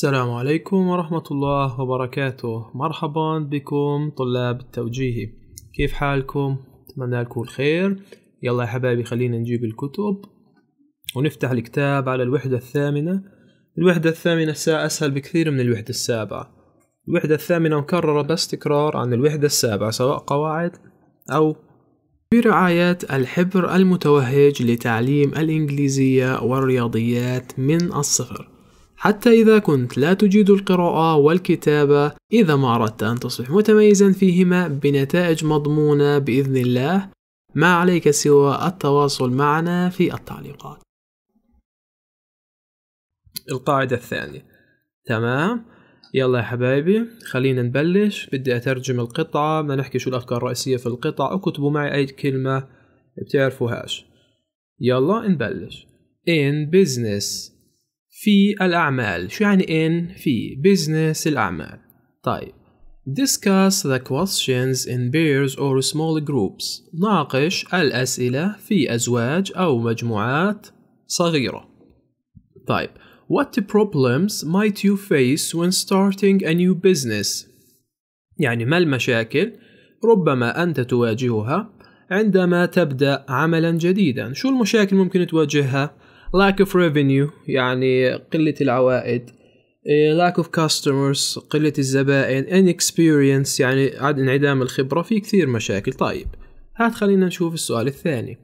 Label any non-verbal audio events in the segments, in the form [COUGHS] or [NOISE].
السلام عليكم ورحمة الله وبركاته مرحبا بكم طلاب التوجيهي كيف حالكم؟ أتمنى لكم الخير يلا يا حبايبي خلينا نجيب الكتب ونفتح الكتاب على الوحدة الثامنة الوحدة الثامنة ساعة أسهل بكثير من الوحدة السابعة الوحدة الثامنة مكررة بس تكرار عن الوحدة السابعة سواء قواعد أو برعاية الحبر المتوهج لتعليم الإنجليزية والرياضيات من الصفر حتى إذا كنت لا تجيد القراءة والكتابة إذا ما أردت أن تصبح متميزا فيهما بنتائج مضمونة بإذن الله ما عليك سوى التواصل معنا في التعليقات القاعدة الثانية تمام يلا يا حبايبي خلينا نبلش بدي أترجم القطعة بدنا نحكي شو الأفكار الرئيسية في القطعة اكتبوا معي أي كلمة بتعرفوهاش يلا نبلش in business في الأعمال شو يعني in في business الأعمال طيب discuss the questions in pairs or small groups ناقش الأسئلة في أزواج أو مجموعات صغيرة طيب What problems might you face when starting a new business؟ يعني ما المشاكل ربما أنت تواجهها عندما تبدأ عملا جديدا شو المشاكل ممكن تواجهها؟ lack of revenue يعني قلة العوائد إيه، lack of customers قلة الزبائن inexperience يعني انعدام الخبرة في كثير مشاكل طيب هات خلينا نشوف السؤال الثاني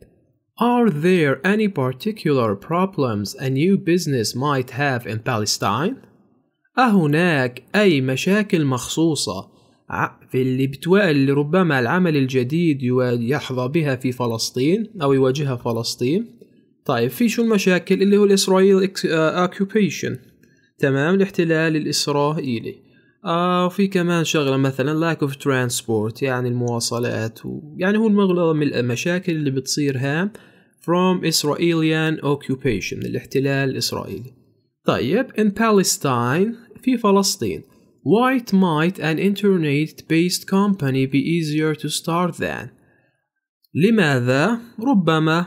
Are there any particular problems a new business might have in Palestine? أهناك أي مشاكل مخصوصة في اللي بتواء اللي ربما العمل الجديد يحظى بها في فلسطين أو يواجهها فلسطين؟ طيب في شو المشاكل اللي هو الاسرائيل اوكيبيشن آه، تمام الاحتلال الاسرائيلي آه في كمان شغله مثلا lack of transport يعني المواصلات يعني هو المغلظة من المشاكل اللي بتصيرها from Israelian occupation الاحتلال الاسرائيلي طيب in Palestine في فلسطين why might an internet based company be easier to start than لماذا ربما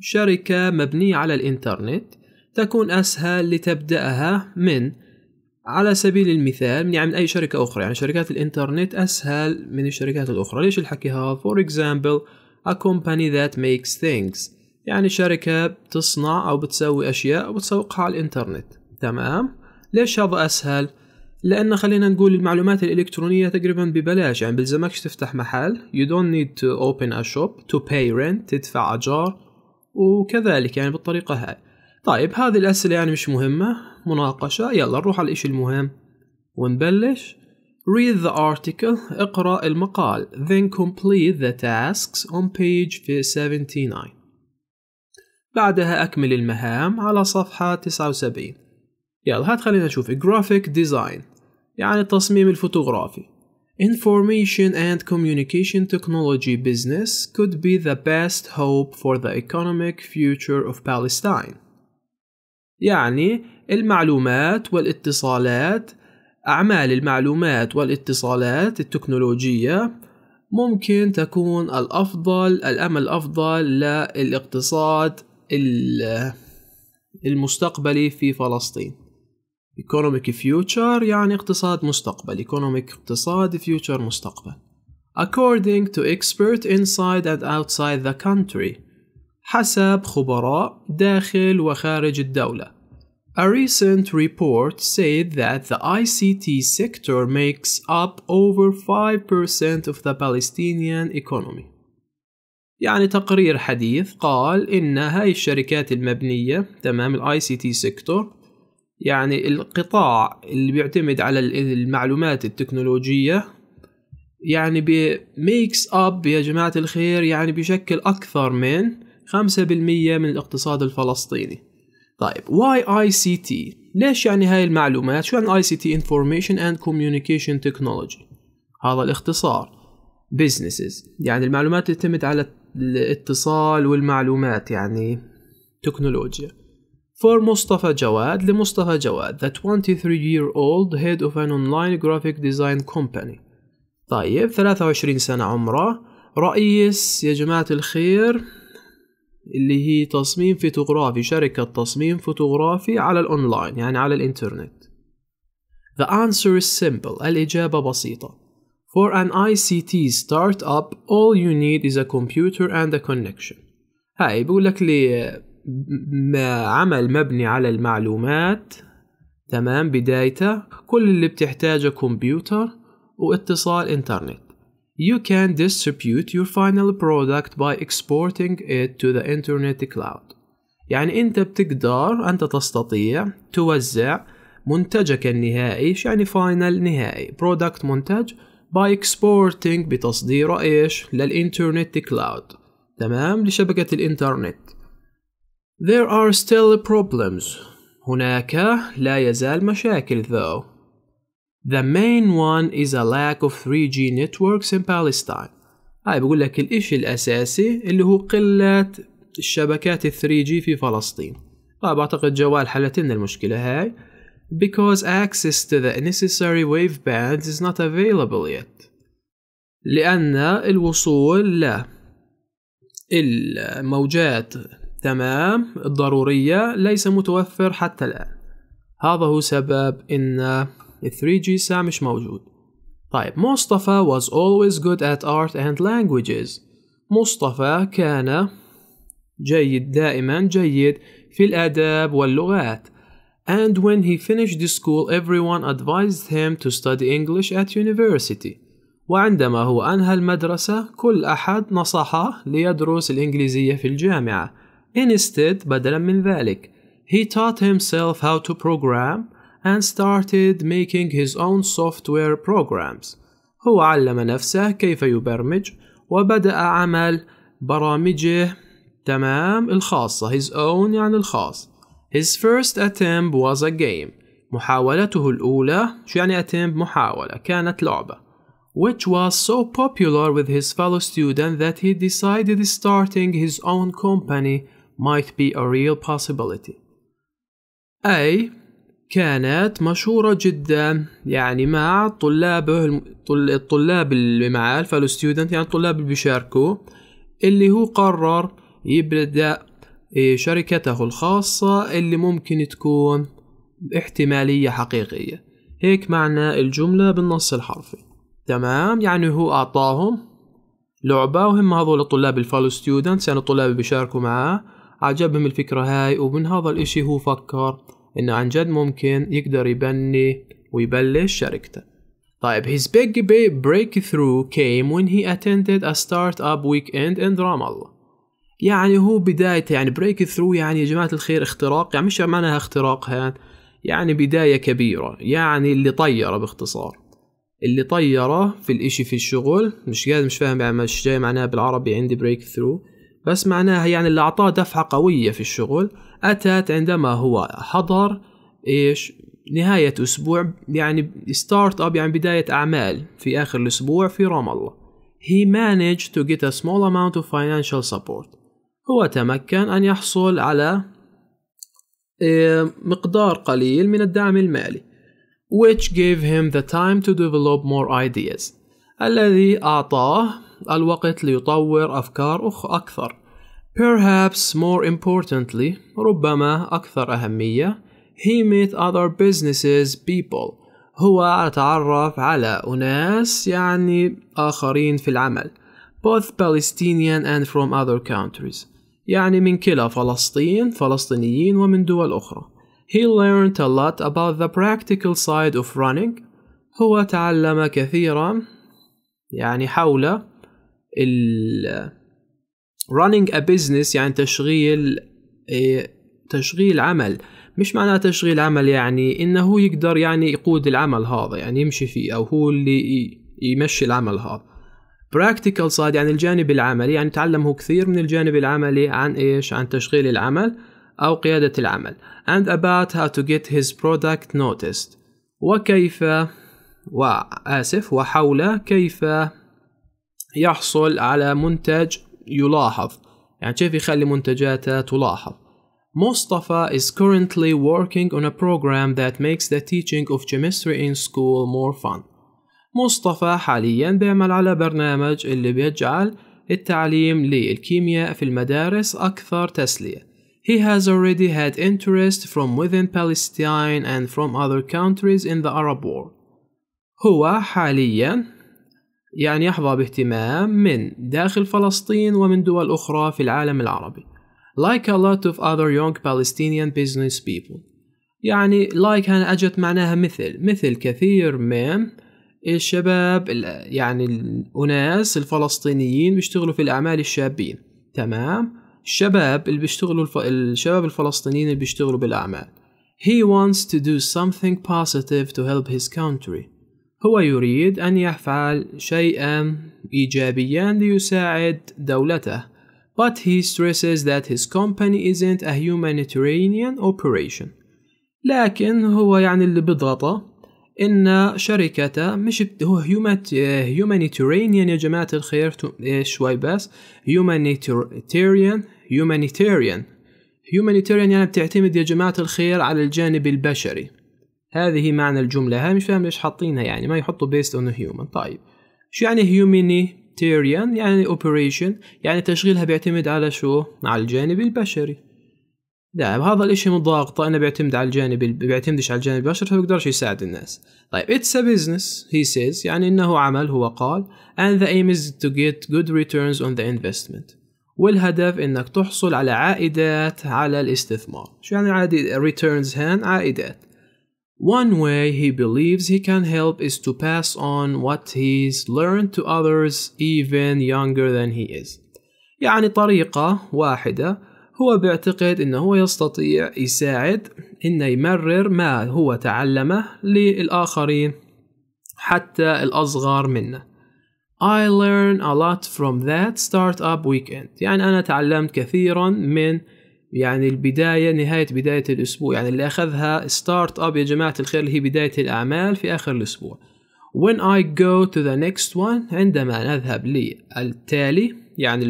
شركة مبنية على الإنترنت تكون أسهل لتبدأها من على سبيل المثال يعني من أي شركة أخرى يعني شركات الإنترنت أسهل من الشركات الأخرى ليش الحكي هذا؟ For example a company that makes things يعني شركة بتصنع أو بتسوي أشياء وبتسوقها على الإنترنت تمام؟ ليش هذا أسهل؟ لأن خلينا نقول المعلومات الإلكترونية تقريبا ببلاش يعني بلزمكش تفتح محل you don't need to open a shop to pay rent تدفع أجار وكذلك يعني بالطريقة هاي طيب هذه الأسئلة يعني مش مهمة مناقشة يلا نروح على الإشي المهم ونبلش Read the article اقرأ المقال then complete the tasks on page 79 بعدها أكمل المهام على صفحة 79 يلا هات خلينا نشوف graphic design يعني التصميم الفوتوغرافي Information and communication technology business could be the best hope for the economic future of Palestine. يعني المعلومات والاتصالات أعمال المعلومات والاتصالات التكنولوجية ممكن تكون الأفضل الأمل الأفضل للاقتصاد المستقبلي في فلسطين ايكونوميك فيوتشر يعني اقتصاد مستقبل ايكونوميك اقتصاد فيوتشر مستقبل according to expert inside and outside the country حسب خبراء داخل وخارج الدولة A recent report said that the ICT sector makes up over 5% of the Palestinian economy. يعني تقرير حديث قال إن هاي الشركات المبنية تمام الـ ICT sector يعني القطاع اللي بيعتمد على المعلومات التكنولوجية يعني بميكس أب يا جماعة الخير يعني بيشكل أكثر من خمسة بالمية من الاقتصاد الفلسطيني طيب واي اي سي تي ليش يعني هاي المعلومات شو يعني تي انفورميشن اند كوميونيكيشن تكنولوجي هذا الاختصار بزنسز يعني المعلومات تعتمد على الاتصال والمعلومات يعني تكنولوجيا For Mustafa Jawad لمصطفى جواد the 23 year old head of an online graphic design company طيب 23 سنة عمره رئيس يا جماعة الخير اللي هي تصميم فوتوغرافي شركة تصميم فوتوغرافي على الأونلاين يعني على الإنترنت The answer is simple الإجابة بسيطة For an ICT startup all you need is a computer and a connection هاي بقول لك لي عمل مبني على المعلومات تمام بدايته كل اللي بتحتاجه كمبيوتر واتصال انترنت You can distribute your final product by exporting it to the internet cloud يعني أنت بتقدر أنت تستطيع توزع منتجك النهائي إيش يعني final نهائي product منتج by exporting بتصديره إيش للإنترنت كلاود تمام لشبكة الإنترنت There are still problems. هناك لا يزال مشاكل though. The main one is a lack of 3G networks in Palestine. هاي بقول لك الإشي الأساسي اللي هو قلة الشبكات 3G في فلسطين. طيب أعتقد جوال حلت لنا المشكلة هاي. Because access to the necessary wave bands is not available yet. لأن الوصول لا الموجات تمام الضرورية ليس متوفر حتى الآن هذا هو سبب إن 3G مش موجود طيب مصطفى was always good at art and languages مصطفى كان جيد دائما جيد في الآداب واللغات and when he finished the school everyone advised him to study English at university وعندما هو أنهى المدرسة كل أحد نصحه ليدرس الإنجليزية في الجامعة Instead, بدلا من ذلك, he taught himself how to program and started making his own software programs. هو علم نفسه كيف يبرمج وبدأ عمل برامجه تمام الخاصة his own يعني الخاص. His first attempt was a game. محاولته الأولى شو يعني attempt محاولة كانت لعبة. Which was so popular with his fellow student that he decided starting his own company might be a real possibility أي كانت مشهورة جدا يعني مع طلابه الطلاب اللي معاه الفالو ستودنت يعني الطلاب اللي بيشاركوا اللي هو قرر يبدأ آه، شركته الخاصة اللي ممكن تكون احتمالية حقيقية هيك معنى الجملة بالنص الحرفي تمام يعني هو أعطاهم لعبة وهم هذول الطلاب الفالو ستودنتس يعني الطلاب اللي بيشاركوا معاه عجبهم الفكرة هاي ومن هذا الاشي هو فكر انه عن جد ممكن يقدر يبني ويبلش شركته طيب his big breakthrough came when he attended a startup weekend in Ramallah يعني هو بدايته يعني بريك ثرو يعني يا جماعة الخير اختراق يعني مش معناها اختراق هان يعني بداية كبيرة يعني اللي طيره باختصار اللي طيره في الاشي في الشغل مش قادر مش فاهم يعني مش جاي معناها بالعربي عندي بريك ثرو بس معناها يعني اللي أعطاه دفعة قوية في الشغل أتت عندما هو حضر إيش نهاية أسبوع يعني ستارت أب يعني بداية أعمال في آخر الأسبوع في رام الله he managed to get a small amount of financial support هو تمكن أن يحصل على إيه، مقدار قليل من الدعم المالي which gave him the time to develop more ideas الذي أعطاه الوقت ليطور أفكار أخ أكثر Perhaps more importantly ربما أكثر أهمية He met other businesses people هو تعرف على أناس يعني آخرين في العمل both Palestinian and from other countries يعني من كلا فلسطين فلسطينيين ومن دول أخرى He learned a lot about the practical side of running هو تعلم كثيرا يعني حول ال running a business يعني تشغيل إيه، تشغيل عمل مش معناه تشغيل عمل يعني انه يقدر يعني يقود العمل هذا يعني يمشي فيه او هو اللي يمشي العمل هذا practical side يعني الجانب العملي يعني تعلمه كثير من الجانب العملي عن ايش عن تشغيل العمل او قيادة العمل and about how to get his product noticed وكيف وآسف وحول كيف يحصل على منتج يلاحظ يعني كيف يخلي منتجاته تلاحظ مصطفى is currently working on a program that makes the teaching of chemistry in school more fun مصطفى حاليا بيعمل على برنامج اللي بيجعل التعليم للكيمياء في المدارس أكثر تسلية He has already had interest from within Palestine and from other countries in the Arab world هو حاليا يعني يحظى باهتمام من داخل فلسطين ومن دول أخرى في العالم العربي like a lot of other young Palestinian business people يعني like أنا أجت معناها مثل مثل كثير من الشباب يعني الأناس الفلسطينيين بيشتغلوا في الأعمال الشابين تمام الشباب اللي بيشتغلوا الف... الشباب الفلسطينيين اللي بيشتغلوا بالأعمال He wants to do something positive to help his country هو يريد أن يفعل شيئا إيجابيا ليساعد دولته but he stresses that his company isn't a humanitarian operation لكن هو يعني اللي بضغطه إن شركته مش بت... هو humanitarian يا جماعة الخير شوي بس humanitarian humanitarian humanitarian يعني بتعتمد يا جماعة الخير على الجانب البشري هذه معنى الجملة هاي مش فاهم ليش حاطينها يعني ما يحطوا based on a human طيب شو يعني humanitarian يعني operation يعني تشغيلها بيعتمد على شو على الجانب البشري لا هذا الاشي مضاغطة انا بيعتمد على الجانب بيعتمدش على الجانب البشري فبقدرش يساعد الناس طيب it's a business he says يعني انه عمل هو قال and the aim is to get good returns on the investment والهدف انك تحصل على عائدات على الاستثمار شو يعني عادي returns هان عائدات One way he believes he can help is to pass on what he's learned to others even younger than he is. يعني طريقة واحدة هو بيعتقد انه هو يستطيع يساعد انه يمرر ما هو تعلمه للآخرين حتى الأصغر منه. I learn a lot from that startup weekend يعني أنا تعلمت كثيرا من يعني البدايه نهايه بدايه الاسبوع يعني اللي اخذها ستارت اب يا جماعه الخير اللي هي بدايه الاعمال في اخر الاسبوع when I go to the next one عندما نذهب للتالي يعني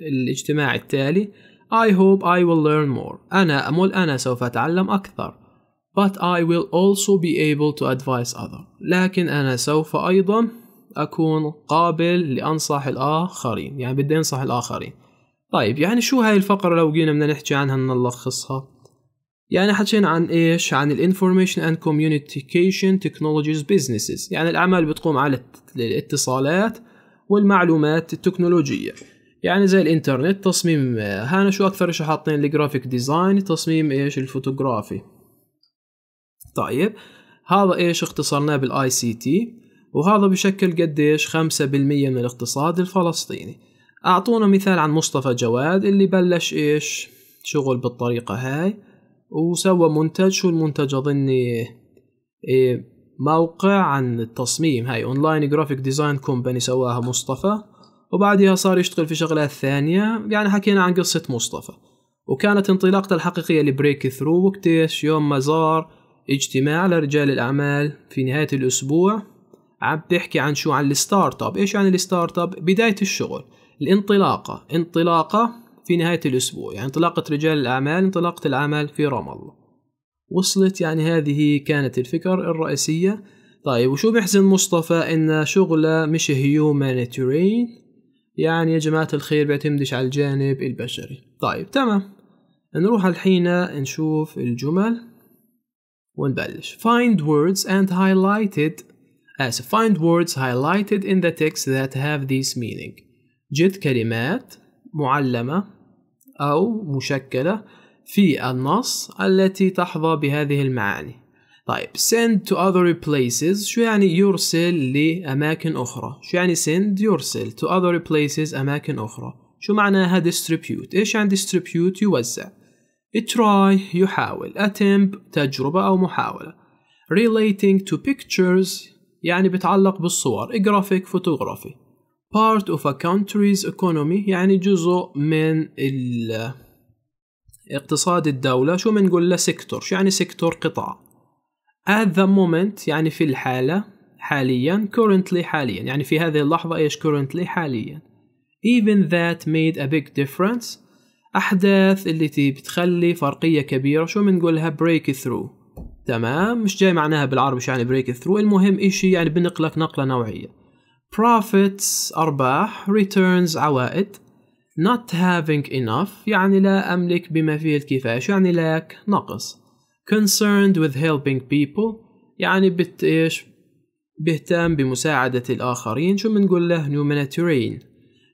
الاجتماع التالي I hope I will learn more أنا أمل أنا سوف أتعلم أكثر but I will also be able to advise other لكن أنا سوف أيضا أكون قابل لأنصح الآخرين يعني بدي أنصح الآخرين طيب يعني شو هاي الفقرة لو جينا بدنا نحكي عنها نلخصها يعني حكينا عن ايش عن الانفورميشن اند كوميونيكيشن تكنولوجيز بزنسز يعني الاعمال اللي بتقوم على الاتصالات والمعلومات التكنولوجية يعني زي الانترنت تصميم آه، هانا شو اكثر شيء حاطين الجرافيك ديزاين تصميم ايش الفوتوغرافي طيب هذا ايش اختصرناه بالاي سي تي وهذا بشكل قديش 5% من الاقتصاد الفلسطيني أعطونا مثال عن مصطفى جواد اللي بلش إيش شغل بالطريقة هاي وسوى منتج شو المنتج أظني إيه موقع عن التصميم هاي اونلاين جرافيك ديزاين كومباني سواها مصطفى وبعدها صار يشتغل في شغلات ثانية يعني حكينا عن قصة مصطفى وكانت انطلاقته الحقيقية لبريك ثرو إيش يوم ما زار اجتماع لرجال الأعمال في نهاية الأسبوع عم بيحكي عن شو عن الستارت اب ايش عن يعني الستارت اب بداية الشغل الانطلاقة انطلاقة في نهاية الأسبوع يعني انطلاقة رجال الأعمال انطلاقة العمل في رام الله وصلت يعني هذه كانت الفكر الرئيسية طيب وشو بيحزن مصطفى ان شغله مش هيومانيتيرين يعني يا جماعة الخير بيعتمدش على الجانب البشري طيب تمام نروح الحين نشوف الجمل ونبلش find words and highlighted آسف find words highlighted in the text that have this meaning جذ كلمات معلمة أو مشكلة في النص التي تحظى بهذه المعاني طيب send to other places شو يعني يرسل لأماكن أخرى شو يعني send يرسل to other places أماكن أخرى شو معناها distribute إيش يعني distribute يوزع try يحاول attempt تجربة أو محاولة relating to pictures يعني بتعلق بالصور graphic photography part of a country's economy يعني جزء من ال اقتصاد الدولة شو بنقول له سيكتور شو يعني سيكتور قطاع at the moment يعني في الحالة حاليا currently حاليا يعني في هذه اللحظة ايش currently حاليا even that made a big difference أحداث اللي بتخلي فرقية كبيرة شو بنقولها break through تمام مش جاي معناها بالعربي شو يعني break through المهم اشي يعني بنقلك نقلة نوعية profits أرباح returns عوائد not having enough يعني لا أملك بما فيه الكفاية شو يعني لاك نقص concerned with helping people يعني بت إيش بيهتم بمساعدة الآخرين شو بنقول له humanitarian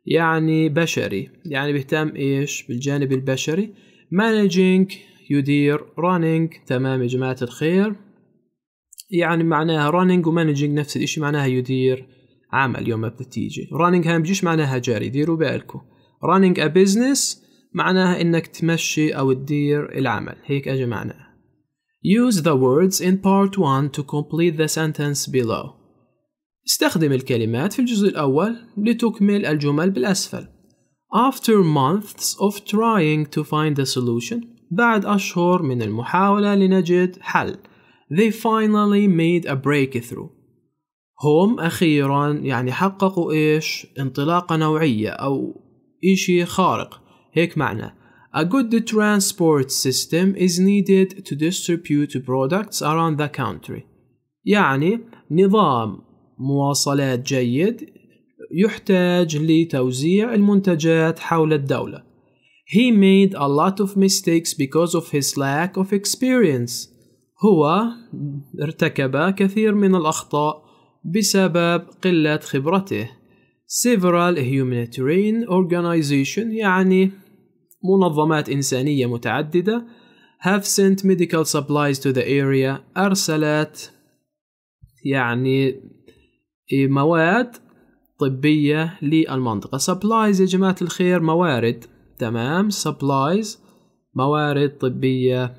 يعني بشري يعني بيهتم إيش بالجانب البشري managing يدير running تمام يا جماعة الخير يعني معناها running و managing نفس الإشي معناها يدير عام اليوم بتتيجي رانينج هاي بجيش معناها جاري ديروا بالكم رانينج ا بزنس معناها انك تمشي او تدير العمل هيك اجى معناها Use the words in part 1 to complete the sentence below استخدم الكلمات في الجزء الأول لتكمل الجمل بالأسفل After months of trying to find a solution بعد أشهر من المحاولة لنجد حل They finally made a breakthrough هم أخيرا يعني حققوا إيش انطلاقة نوعية أو إشي خارق هيك معنى A good transport system is needed to distribute products around the country يعني نظام مواصلات جيد يحتاج لتوزيع المنتجات حول الدولة He made a lot of mistakes because of his lack of experience هو ارتكب كثير من الأخطاء بسبب قلة خبرته several humanitarian organization يعني منظمات إنسانية متعددة have sent medical supplies to the area أرسلت يعني مواد طبية للمنطقة supplies يا جماعة الخير موارد تمام supplies موارد طبية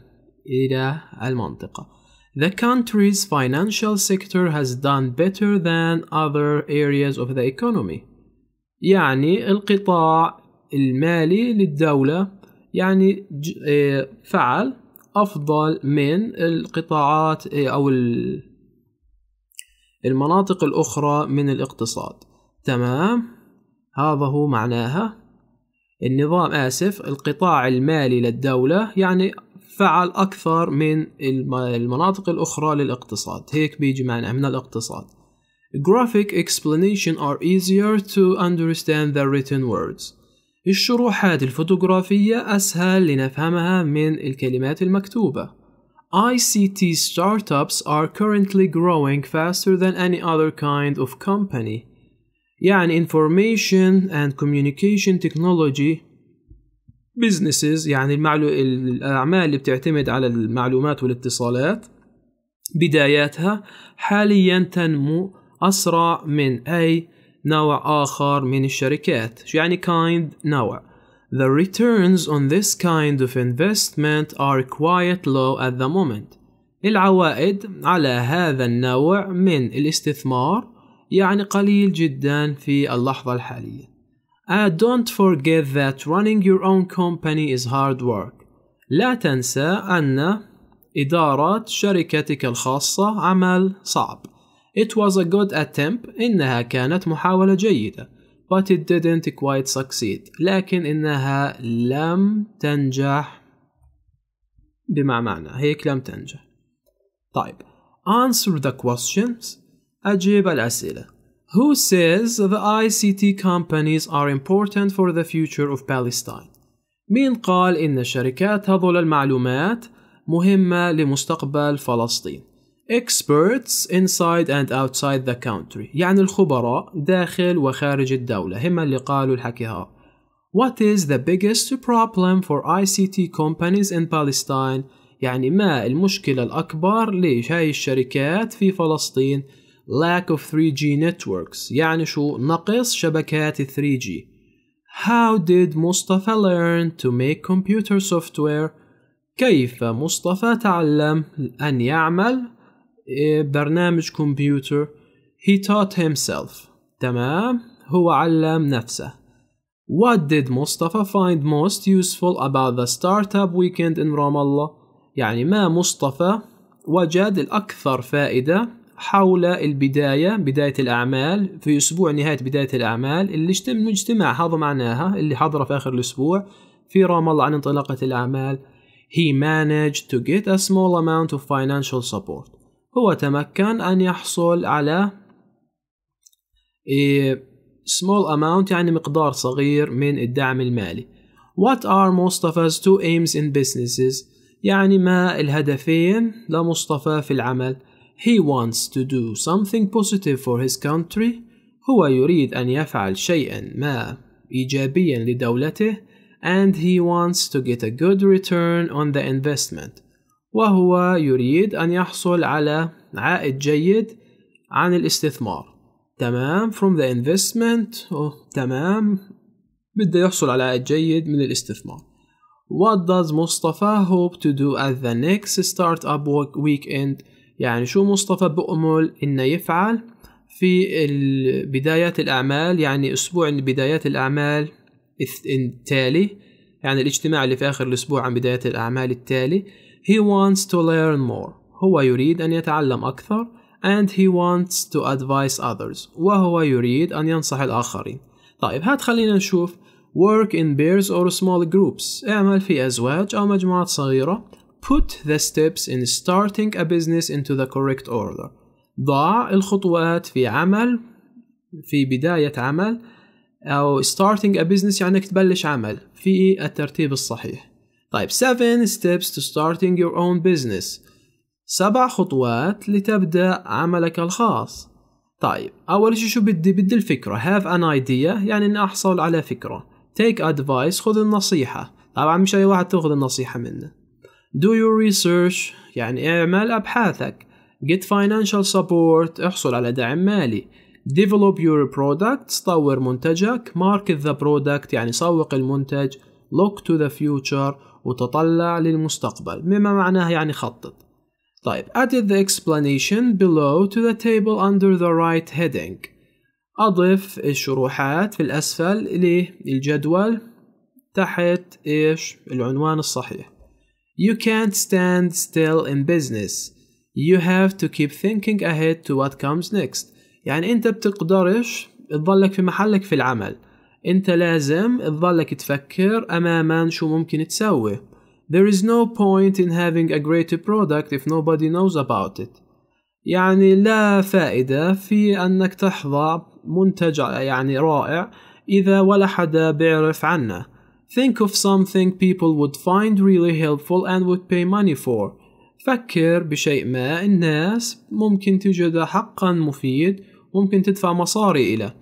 إلى المنطقة The country's financial sector has done better than other areas of the economy. يعني القطاع المالي للدولة يعني آه، فعل أفضل من القطاعات آه، أو المناطق الأخرى من الاقتصاد تمام هذا هو معناها النظام آسف القطاع المالي للدولة يعني فعل أكثر من المناطق الأخرى للاقتصاد هيك بيجي معنا من الاقتصاد Graphic explanation are easier to understand than written words الشروحات الفوتوغرافية أسهل لنفهمها من الكلمات المكتوبة ICT startups are currently growing faster than any other kind of company يعني information and communication technology بزنسز يعني المعلو... الاعمال اللي بتعتمد على المعلومات والاتصالات بداياتها حاليا تنمو اسرع من اي نوع اخر من الشركات شو يعني كايند نوع The returns on this kind of investment are quite low at the moment. العوائد على هذا النوع من الاستثمار يعني قليل جدا في اللحظة الحالية. Uh, don't forget that running your own company is hard work. لا تنسى أن إدارة شركتك الخاصة عمل صعب. It was a good attempt. إنها كانت محاولة جيدة. But it didn't quite succeed. لكن إنها لم تنجح بما معنى هيك لم تنجح. طيب. Answer the questions. أجيب الأسئلة. who says the ICT companies are important for the future of Palestine مين قال إن شركات هذول المعلومات مهمة لمستقبل فلسطين experts inside and outside the country يعني الخبراء داخل وخارج الدولة هم اللي قالوا الحكي هذا What is the biggest problem for ICT companies in Palestine؟ يعني ما المشكلة الأكبر لهذه الشركات في فلسطين؟ lack of 3G networks يعني شو نقص شبكات 3G How did مصطفى learn to make computer software كيف مصطفى تعلم أن يعمل برنامج كمبيوتر He taught himself تمام هو علم نفسه What did مصطفى find most useful about the startup weekend in رام الله يعني ما مصطفى وجد الأكثر فائدة حول البداية بداية الأعمال في أسبوع نهاية بداية الأعمال اللي اجتم هذا معناها اللي حضره في آخر الأسبوع في رام الله عن انطلاقة الأعمال He managed to get a small amount of financial support هو تمكن أن يحصل على إيه، small amount يعني مقدار صغير من الدعم المالي What are Mustafa's two aims in businesses؟ يعني ما الهدفين لمصطفى في العمل؟ he wants to do something positive for his country هو يريد أن يفعل شيئا ما إيجابيا لدولته and he wants to get a good return on the investment وهو يريد أن يحصل على عائد جيد عن الاستثمار تمام from the investment oh, تمام بده يحصل على عائد جيد من الاستثمار What does Mustafa hope to do at the next startup weekend يعني شو مصطفى بأمل إنه يفعل في بدايات الأعمال يعني أسبوع بدايات الأعمال التالي يعني الاجتماع اللي في آخر الأسبوع عن بداية الأعمال التالي He wants to learn more هو يريد أن يتعلم أكثر and he wants to advise others وهو يريد أن ينصح الآخرين طيب هات خلينا نشوف work in pairs or small groups اعمل في أزواج أو مجموعات صغيرة put the steps in starting a business into the correct order ضع الخطوات في عمل في بداية عمل أو starting a business يعني تبلش عمل في الترتيب الصحيح طيب 7 steps to starting your own business سبع خطوات لتبدأ عملك الخاص طيب أول شيء شو بدي بدي الفكرة have an idea يعني إني أحصل على فكرة take advice خذ النصيحة طبعا مش أي واحد تأخذ النصيحة منه Do your research يعني اعمل أبحاثك Get financial support احصل على دعم مالي Develop your product طور منتجك Market the product يعني سوق المنتج Look to the future وتطلع للمستقبل مما معناه يعني خطط طيب add the explanation below to the table under the right heading أضف الشروحات في الأسفل للجدول تحت إيش العنوان الصحيح You can't stand still in business. You have to keep thinking ahead to what comes next. يعني أنت بتقدرش تظلك في محلك في العمل. أنت لازم تظلك تفكر أماما شو ممكن تسوي. There is no point in having a great product if nobody knows about it. يعني لا فائدة في أنك تحظى منتج يعني رائع إذا ولا حدا بيعرف عنه. Think of something people would find really helpful and would pay money for. فكر بشيء ما الناس ممكن تجده حقا مفيد ممكن تدفع مصاري إلى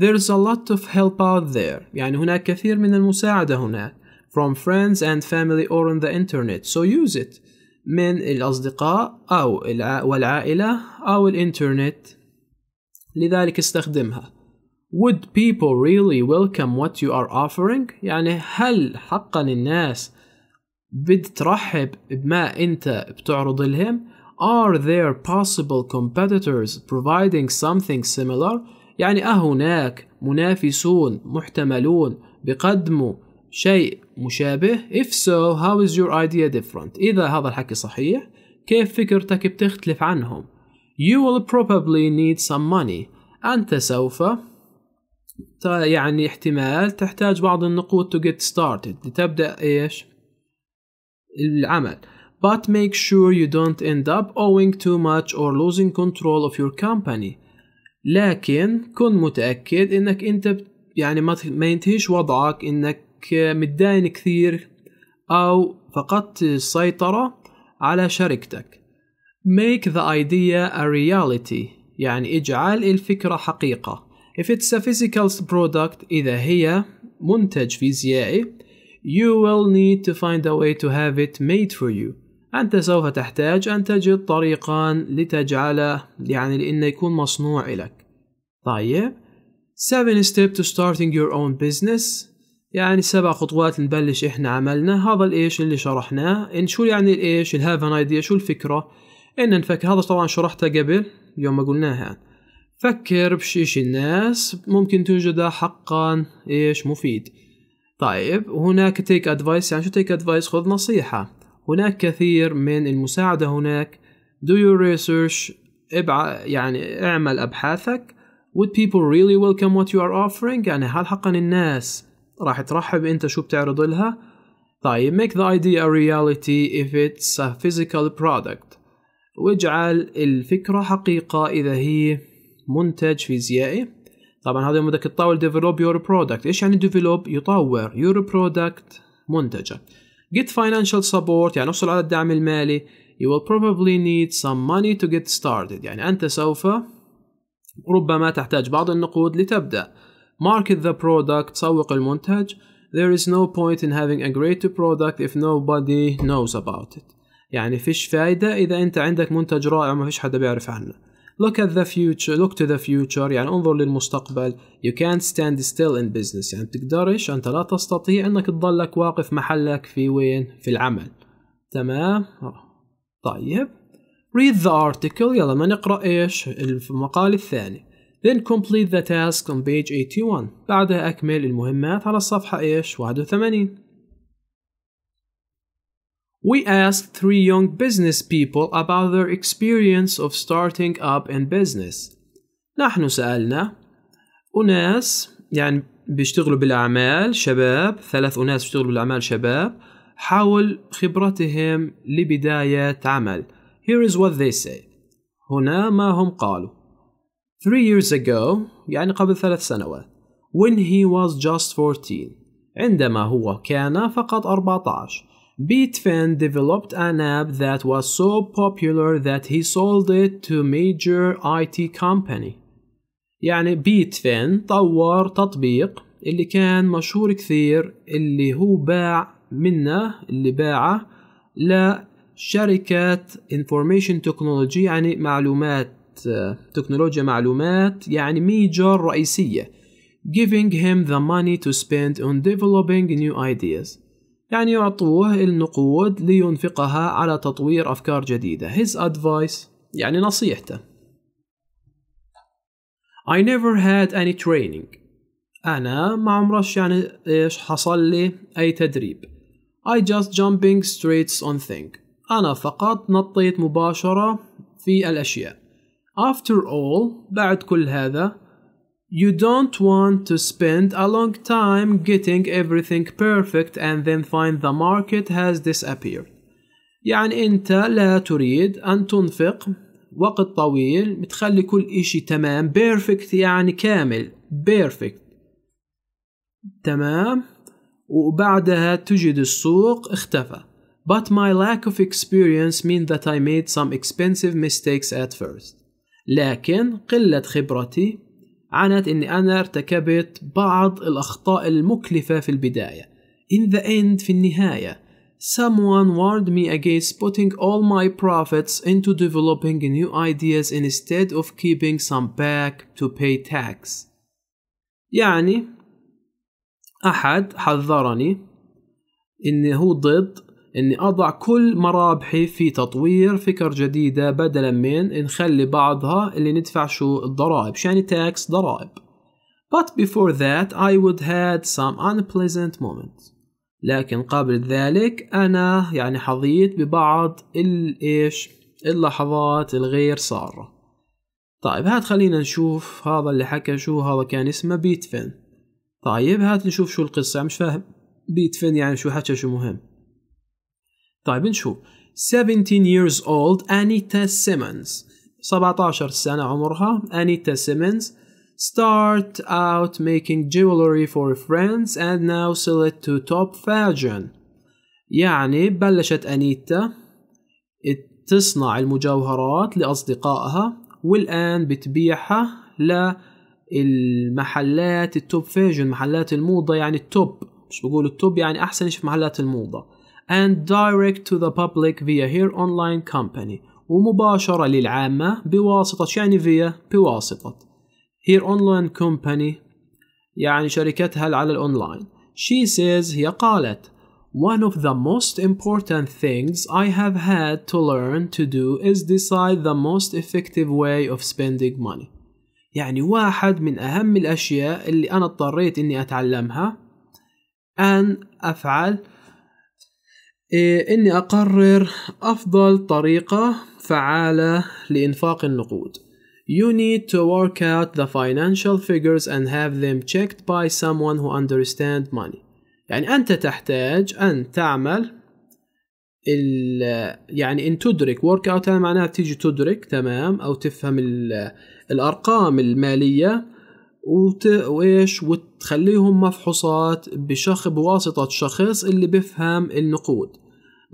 There's a lot of help out there يعني هناك كثير من المساعدة هناك from friends and family or on the internet so use it من الأصدقاء أو والعائلة أو الإنترنت لذلك استخدمها Would people really welcome what you are offering؟ يعني هل حقا الناس بترحب بما أنت بتعرض لهم؟ Are there possible competitors providing something similar؟ يعني أهناك منافسون محتملون بقدموا شيء مشابه؟ If so, how is your idea different؟ إذا هذا الحكي صحيح، كيف فكرتك بتختلف عنهم؟ You will probably need some money. أنت سوف يعني احتمال تحتاج بعض النقود to get started لتبدأ ايش العمل but make sure you don't end up owing too much or losing control of your company لكن كن متأكد انك انت يعني ما ينتهيش وضعك انك متداين كثير او فقدت السيطرة على شركتك make the idea a reality يعني اجعل الفكرة حقيقة If it's a physical product إذا هي منتج فيزيائي you will need to find a way to have it made for you أنت سوف تحتاج أن تجد طريقا لتجعله يعني لأنه يكون مصنوع لك طيب 7 steps to starting your own business يعني سبع خطوات نبلش احنا عملنا هذا الايش اللي شرحناه ان شو يعني الايش الهاف ان ايديا شو الفكره ان نفكر هذا طبعا شرحته قبل يوم ما قلناها فكر بشي شي الناس ممكن توجده حقا ايش مفيد طيب هناك تيك ادفايس يعني شو تيك ادفايس خذ نصيحة هناك كثير من المساعدة هناك do your research ابع يعني اعمل ابحاثك would people really welcome what you are offering يعني هل حقا الناس راح ترحب انت شو بتعرض لها طيب make the idea a reality if it's a physical product واجعل الفكرة حقيقة إذا هي منتج فيزيائي طبعا هذا بدك تطور ديفلوب يور برودكت ايش يعني ديفلوب يطور يور برودكت منتجك get financial support يعني احصل على الدعم المالي you will probably need some money to get started يعني أنت سوف ربما تحتاج بعض النقود لتبدأ market the product سوق المنتج there is no point in having a great product if nobody knows about it يعني فيش فايدة إذا أنت عندك منتج رائع ما فيش حدا بيعرف عنه look at the future look to the future يعني انظر للمستقبل you can't stand still in business يعني بتقدرش أنت لا تستطيع أنك تضلك واقف محلك في وين في العمل تمام طيب read the article يلا ما نقرأ إيش المقال الثاني then complete the task on page 81 بعدها أكمل المهمات على الصفحة إيش 81 We asked three young business people about their experience of starting up in business. نحن سألنا أناس يعني بيشتغلوا بالأعمال شباب ثلاث أناس بيشتغلوا بالأعمال شباب حول خبرتهم لبداية عمل. Here is what they say. هنا ما هم قالوا. Three years ago يعني قبل ثلاث سنوات. When he was just 14 عندما هو كان فقط 14 Bitfin developed an app that was so popular that he sold it to major IT company. يعني بيتفن طور تطبيق اللي كان مشهور كثير اللي هو باع منه اللي باعه لشركة information technology يعني معلومات تكنولوجيا معلومات يعني ميجر رئيسية giving him the money to spend on developing new ideas يعني يعطوه النقود لينفقها على تطوير أفكار جديدة his advice يعني نصيحته I never had any training أنا ما عمرش يعني إيش حصل لي أي تدريب I just jumping straight on thing أنا فقط نطيت مباشرة في الأشياء After all بعد كل هذا You don't want to spend a long time getting everything perfect and then find the market has disappeared. يعني أنت لا تريد أن تنفق وقت طويل تخلي كل إشي تمام بيرفكت يعني كامل بيرفكت تمام وبعدها تجد السوق اختفى But my lack of experience mean that I made some expensive mistakes at first لكن قلة خبرتي عنت إني أنا ارتكبت بعض الأخطاء المكلفة في البداية In the end في النهاية Someone warned me against putting all my profits into developing new ideas instead of keeping some back to pay tax يعني أحد حذرني إن هو ضد اني اضع كل مرابحي في تطوير فكر جديدة بدلا من نخلي بعضها اللي ندفع شو الضرائب شو يعني تاكس ضرائب But before that I would had some unpleasant moments لكن قبل ذلك أنا يعني حظيت ببعض الإيش اللحظات الغير سارة طيب هات خلينا نشوف هذا اللي حكى شو هذا كان اسمه بيتفن طيب هات نشوف شو القصة مش فاهم بيتفن يعني شو حكى شو مهم طيب نشوف 17 years old Anita Simmons 17 سنة عمرها أنيتا Simmons start out making jewelry for friends and now sell it to top fashion يعني بلشت أنيتا تصنع المجوهرات لأصدقائها والآن بتبيعها للمحلات التوب فيجن محلات الموضة يعني التوب مش بقول التوب يعني أحسن شيء في محلات الموضة and direct to the public via her online company ومباشرة للعامة بواسطة يعني via بواسطة her online company يعني شركتها على الأونلاين she says هي قالت One of the most important things I have had to learn to do is decide the most effective way of spending money. يعني واحد من أهم الأشياء اللي أنا اضطريت إني أتعلمها أن أفعل إيه، إني أقرر أفضل طريقة فعالة لإنفاق النقود. You need to work out the financial figures and have them checked by someone who understands money. يعني أنت تحتاج أن تعمل يعني ان تدرك ورك اوت معناها تيجي تدرك تمام او تفهم الارقام الماليه وت... وايش وتخليهم مفحوصات بشخ بواسطه شخص اللي بفهم النقود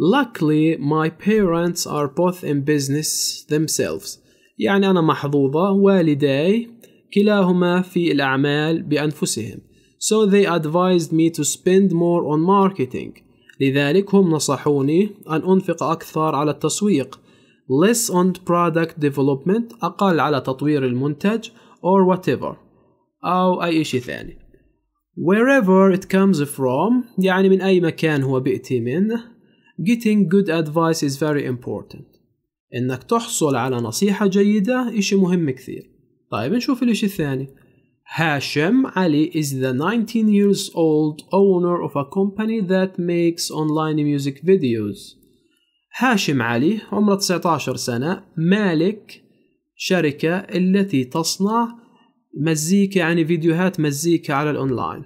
Luckily my parents are both in business themselves يعني أنا محظوظة والداي كلاهما في الأعمال بأنفسهم so they advised me to spend more on marketing لذلك هم نصحوني أن أنفق أكثر على التسويق less on product development أقل على تطوير المنتج or whatever أو أي شيء ثاني wherever it comes from يعني من أي مكان هو بيأتي منه Getting good advice is very important إنك تحصل على نصيحة جيدة إشي مهم كثير طيب نشوف الإشي الثاني هاشم علي is the 19 years old owner of a company that makes online music videos هاشم علي عمره 19 سنة مالك شركة التي تصنع مزيكا يعني فيديوهات مزيكا على الأونلاين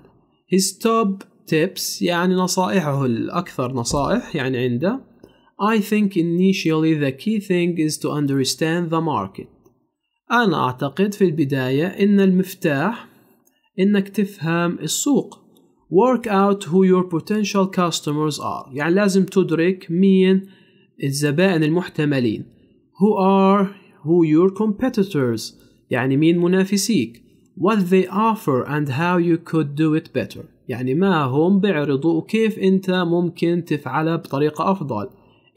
His top tips يعني نصائحه الأكثر نصائح يعني عنده I think initially the key thing is to understand the market أنا أعتقد في البداية إن المفتاح إنك تفهم السوق work out who your potential customers are يعني لازم تدرك مين الزبائن المحتملين who are who your competitors يعني مين منافسيك what they offer and how you could do it better يعني ما هم بيعرضوا وكيف انت ممكن تفعلها بطريقة افضل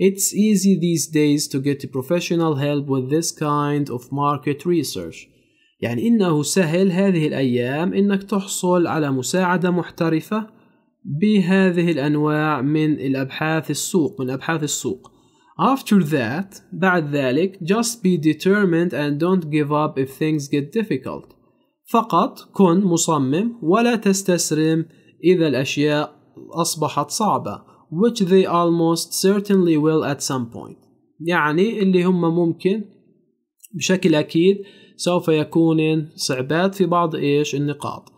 It's easy these days to get professional help with this kind of market research يعني إنه سهل هذه الأيام إنك تحصل على مساعدة محترفة بهذه الأنواع من الأبحاث السوق من أبحاث السوق After that بعد ذلك just be determined and don't give up if things get difficult فقط كن مصمم ولا تستسلم إذا الأشياء أصبحت صعبة which they almost certainly will at some point يعني اللي هم ممكن بشكل أكيد سوف يكون صعبات في بعض إيش النقاط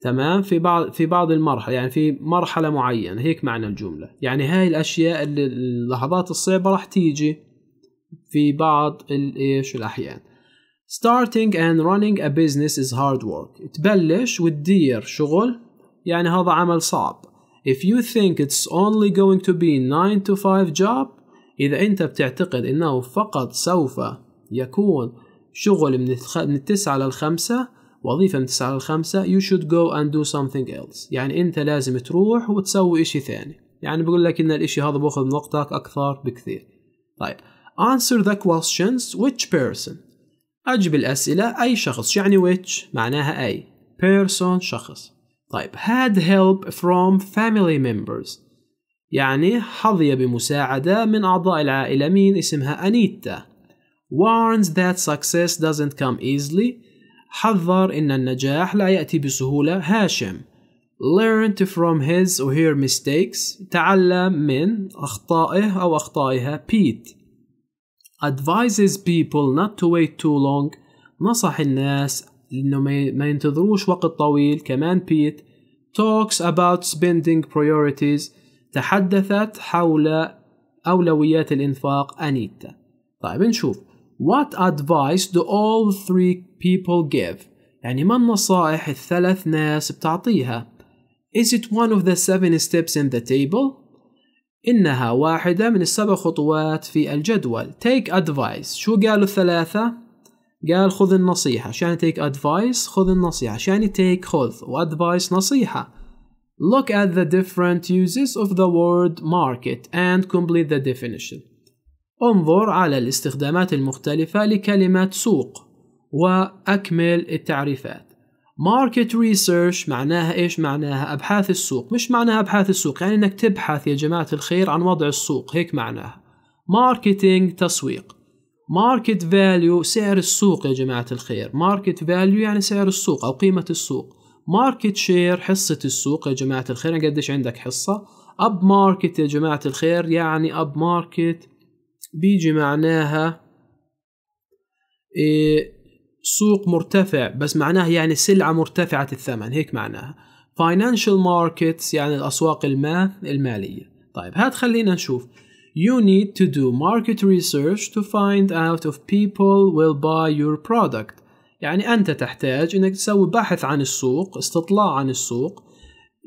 تمام في بعض في بعض المرحله يعني في مرحله معينه هيك معنى الجمله يعني هاي الاشياء اللي اللحظات الصعبه راح تيجي في بعض الايش الاحيان starting and running a business is hard work تبلش وتدير شغل يعني هذا عمل صعب if you think it's only going to be 9 to 5 job إذا أنت بتعتقد أنه فقط سوف يكون شغل من, من التسعة للخمسة وظيفة من التسعة للخمسة you should go and do something else يعني أنت لازم تروح وتسوي إشي ثاني يعني بقول لك أن الإشي هذا بأخذ من وقتك أكثر بكثير طيب answer the questions which person أجب الأسئلة أي شخص يعني which معناها أي person شخص طيب had help from family members يعني حظي بمساعدة من أعضاء العائلة مين اسمها أنيتا warns that success doesn't come easily حذر إن النجاح لا يأتي بسهولة هاشم learned from his or her mistakes تعلم من أخطائه أو أخطائها بيت advises people not to wait too long نصح الناس لانه ما ينتظروش وقت طويل كمان بيت talks about spending priorities تحدثت حول أولويات الإنفاق أنيتا طيب نشوف What advice do all three people give؟ يعني ما النصائح الثلاث ناس بتعطيها؟ Is it one of the seven steps in the table؟ إنها واحدة من السبع خطوات في الجدول Take advice شو قالوا الثلاثة؟ قال خذ النصيحة شان تيك ادفايس خذ النصيحة شان تيك خذ وادفايس نصيحة Look at the different uses of the word market and complete the definition انظر على الاستخدامات المختلفة لكلمة سوق وأكمل التعريفات ماركت ريسيرش معناها ايش معناها ابحاث السوق مش معناها ابحاث السوق يعني انك تبحث يا جماعه الخير عن وضع السوق هيك معناها Marketing تسويق ماركت فاليو سعر السوق يا جماعة الخير ماركت فاليو يعني سعر السوق أو قيمة السوق ماركت شير حصة السوق يا جماعة الخير يعني قديش عندك حصة أب ماركت يا جماعة الخير يعني أب ماركت بيجي معناها إيه، سوق مرتفع بس معناها يعني سلعة مرتفعة الثمن هيك معناها فاينانشال ماركت يعني الأسواق المال المالية طيب هات خلينا نشوف You need to do market research to find out if people will buy your product يعني أنت تحتاج أنك تسوي بحث عن السوق استطلاع عن السوق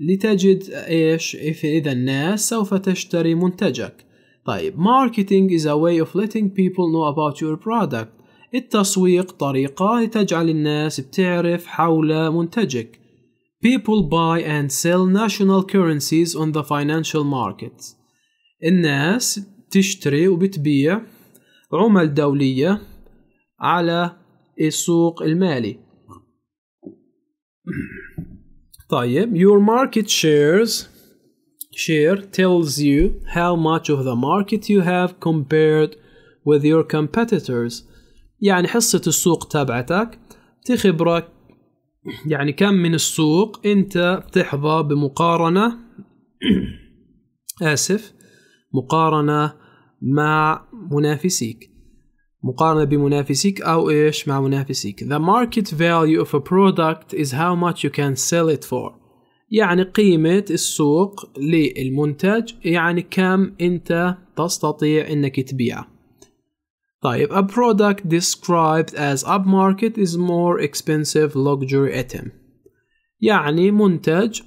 لتجد إيش إذا الناس سوف تشتري منتجك طيب marketing is a way of letting people know about your product التسويق طريقة لتجعل الناس بتعرف حول منتجك People buy and sell national currencies on the financial markets الناس تشتري وبتبيع عمل دولية على السوق المالي طيب your market shares share tells you how much of the market you have compared with your competitors يعني حصة السوق تبعتك تخبرك يعني كم من السوق انت بتحظى بمقارنة [COUGHS] اسف مقارنة مع منافسيك مقارنة بمنافسيك أو إيش مع منافسيك The market value of a product is how much you can sell it for يعني قيمة السوق للمنتج يعني كم أنت تستطيع أنك تبيعه طيب a product described as upmarket is more expensive luxury item يعني منتج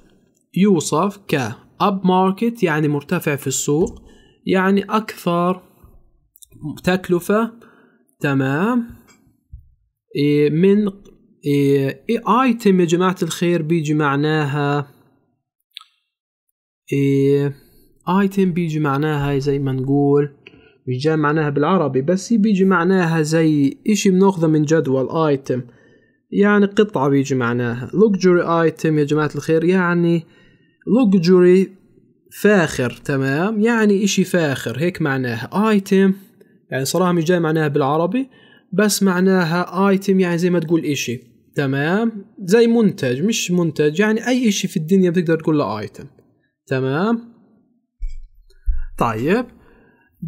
يوصف ك upmarket يعني مرتفع في السوق يعني اكثر تكلفه تمام إيه من إيه ايتم يا جماعه الخير بيجي معناها إيه ايتم بيجي معناها زي ما نقول مش جاي معناها بالعربي بس بيجي معناها زي اشي بناخذه من جدول ايتم يعني قطعة بيجي معناها luxury item يا جماعة الخير يعني luxury فاخر تمام يعني إشي فاخر هيك معناها ايتم يعني صراحة مش جاي معناها بالعربي بس معناها ايتم يعني زي ما تقول إشي تمام زي منتج مش منتج يعني أي إشي في الدنيا بتقدر تقول له ايتم تمام طيب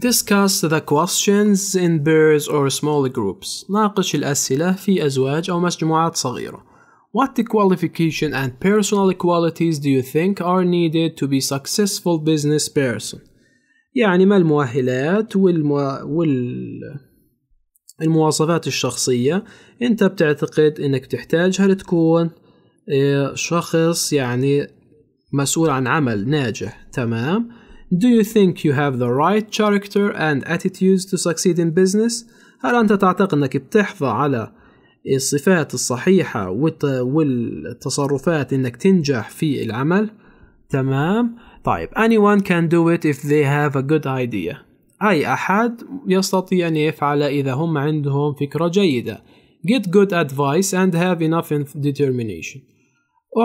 discuss the questions in pairs or small groups ناقش الأسئلة في أزواج أو مجموعات صغيرة What qualification and personal qualities do you think are needed to be successful business person? يعني ما المؤهلات والمو... وال المواصفات الشخصية انت بتعتقد انك تحتاجها لتكون شخص يعني مسؤول عن عمل ناجح تمام Do you think you have the right character and attitudes to succeed in business؟ هل أنت تعتقد أنك بتحظى على الصفات الصحيحة والتصرفات انك تنجح في العمل تمام طيب anyone can do it if they have a good idea أي أحد يستطيع أن يفعل إذا هم عندهم فكرة جيدة get good advice and have enough determination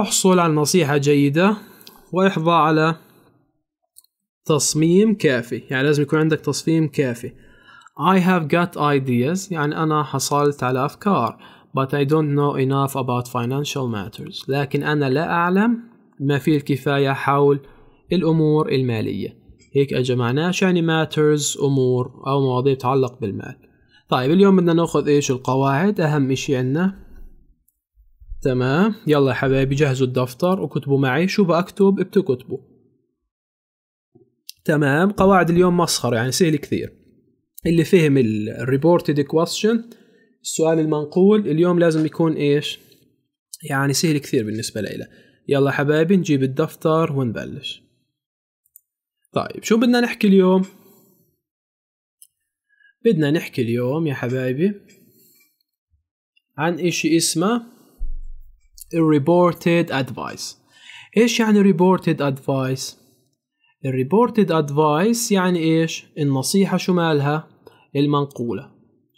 احصل على نصيحة جيدة واحظى على تصميم كافي يعني لازم يكون عندك تصميم كافي I have got ideas يعني أنا حصلت على أفكار but I don't know enough about financial matters لكن أنا لا أعلم ما فيه الكفاية حول الأمور المالية هيك شو يعني matters أمور أو مواضيع تتعلق بالمال طيب اليوم بدنا ناخذ ايش القواعد أهم اشي عندنا تمام يلا يا حبايبي جهزوا الدفتر وكتبوا معي شو بكتب بتكتبوا تمام قواعد اليوم مسخرة يعني سهل كثير اللي فهم الريبورتد كويستشن السؤال المنقول اليوم لازم يكون ايش؟ يعني سهل كثير بالنسبة لإله يلا حبايبي نجيب الدفتر ونبلش طيب شو بدنا نحكي اليوم؟ بدنا نحكي اليوم يا حبايبي عن اشي اسمه الريبورتد ادفايس ايش يعني ريبورتد ادفايس الريبورتد ادفايس يعني ايش النصيحة شو مالها المنقولة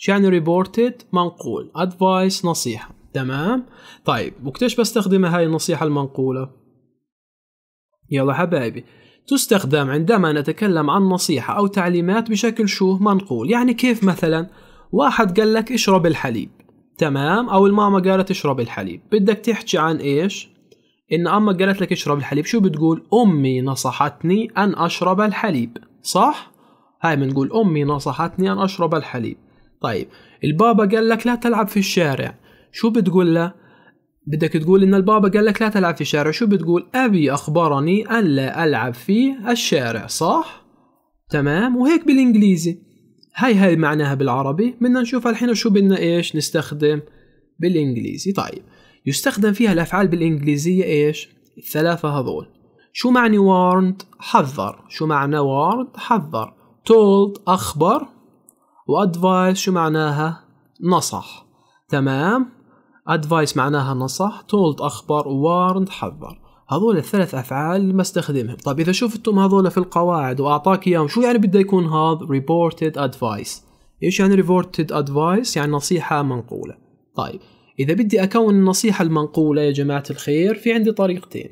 يعني ريبورتد منقول ادفايس نصيحه تمام طيب ايش بستخدم هاي النصيحه المنقوله يلا حبايبي تستخدم عندما نتكلم عن نصيحه او تعليمات بشكل شو منقول يعني كيف مثلا واحد قال لك اشرب الحليب تمام او الماما قالت اشرب الحليب بدك تحكي عن ايش ان اما قالت لك اشرب الحليب شو بتقول امي نصحتني ان اشرب الحليب صح هاي بنقول امي نصحتني ان اشرب الحليب طيب البابا قال لك لا تلعب في الشارع شو بتقول له بدك تقول ان البابا قال لك لا تلعب في الشارع شو بتقول ابي اخبرني ان لا العب في الشارع صح تمام وهيك بالانجليزي هاي هاي معناها بالعربي بدنا نشوف الحين شو بدنا ايش نستخدم بالانجليزي طيب يستخدم فيها الافعال بالانجليزيه ايش الثلاثه هذول شو معني warned حذر شو معنى warned حذر told أخبر وادفايس شو معناها نصح تمام ادفايس معناها نصح تولد اخبر وارند حذر هذول الثلاث افعال اللي ما استخدمهم طيب اذا شفتم هذول في القواعد واعطاك اياهم شو يعني بده يكون هذا ريبورتد ادفايس ايش يعني ريبورتد ادفايس يعني نصيحه منقوله طيب اذا بدي اكون النصيحه المنقوله يا جماعه الخير في عندي طريقتين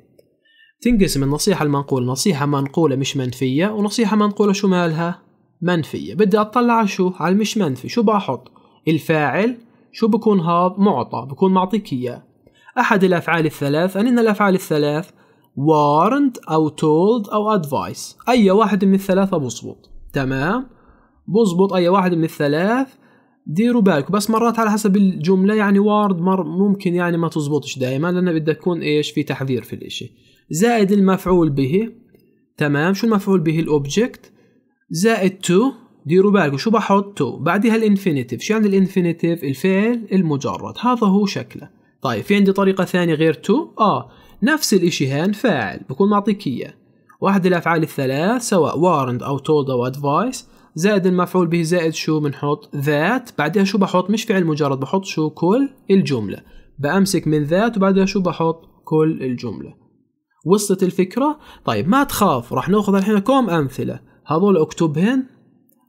تنقسم النصيحة المنقولة نصيحة منقولة مش منفية ونصيحة منقولة شو مالها منفية بدي أطلع على شو على المش منفي شو بحط الفاعل شو بكون هذا معطى بكون معطيك إياه أحد الأفعال الثلاث أننا الأفعال الثلاث warned أو told أو advice أي واحد من الثلاثة بزبط تمام بزبط أي واحد من الثلاث ديروا بالكم بس مرات على حسب الجملة يعني وارد مر ممكن يعني ما تزبطش دائما لأن بدها تكون إيش في تحذير في الإشي زائد المفعول به تمام شو المفعول به الأوبجكت زائد تو ديروا بالكم شو بحط تو بعدها الانفينيتيف شو يعني الانفينيتيف الفعل المجرد هذا هو شكله طيب في عندي طريقة ثانية غير تو اه نفس الاشي هان فاعل بكون معطيك اياه واحد الافعال الثلاث سواء وارند او تولد او ادفايس زائد المفعول به زائد شو بنحط ذات بعدها شو بحط مش فعل مجرد بحط شو كل الجملة بأمسك من ذات وبعدها شو بحط كل الجملة وصلت الفكرة؟ طيب ما تخاف راح ناخذ الحين كم أمثلة هذول اكتبهن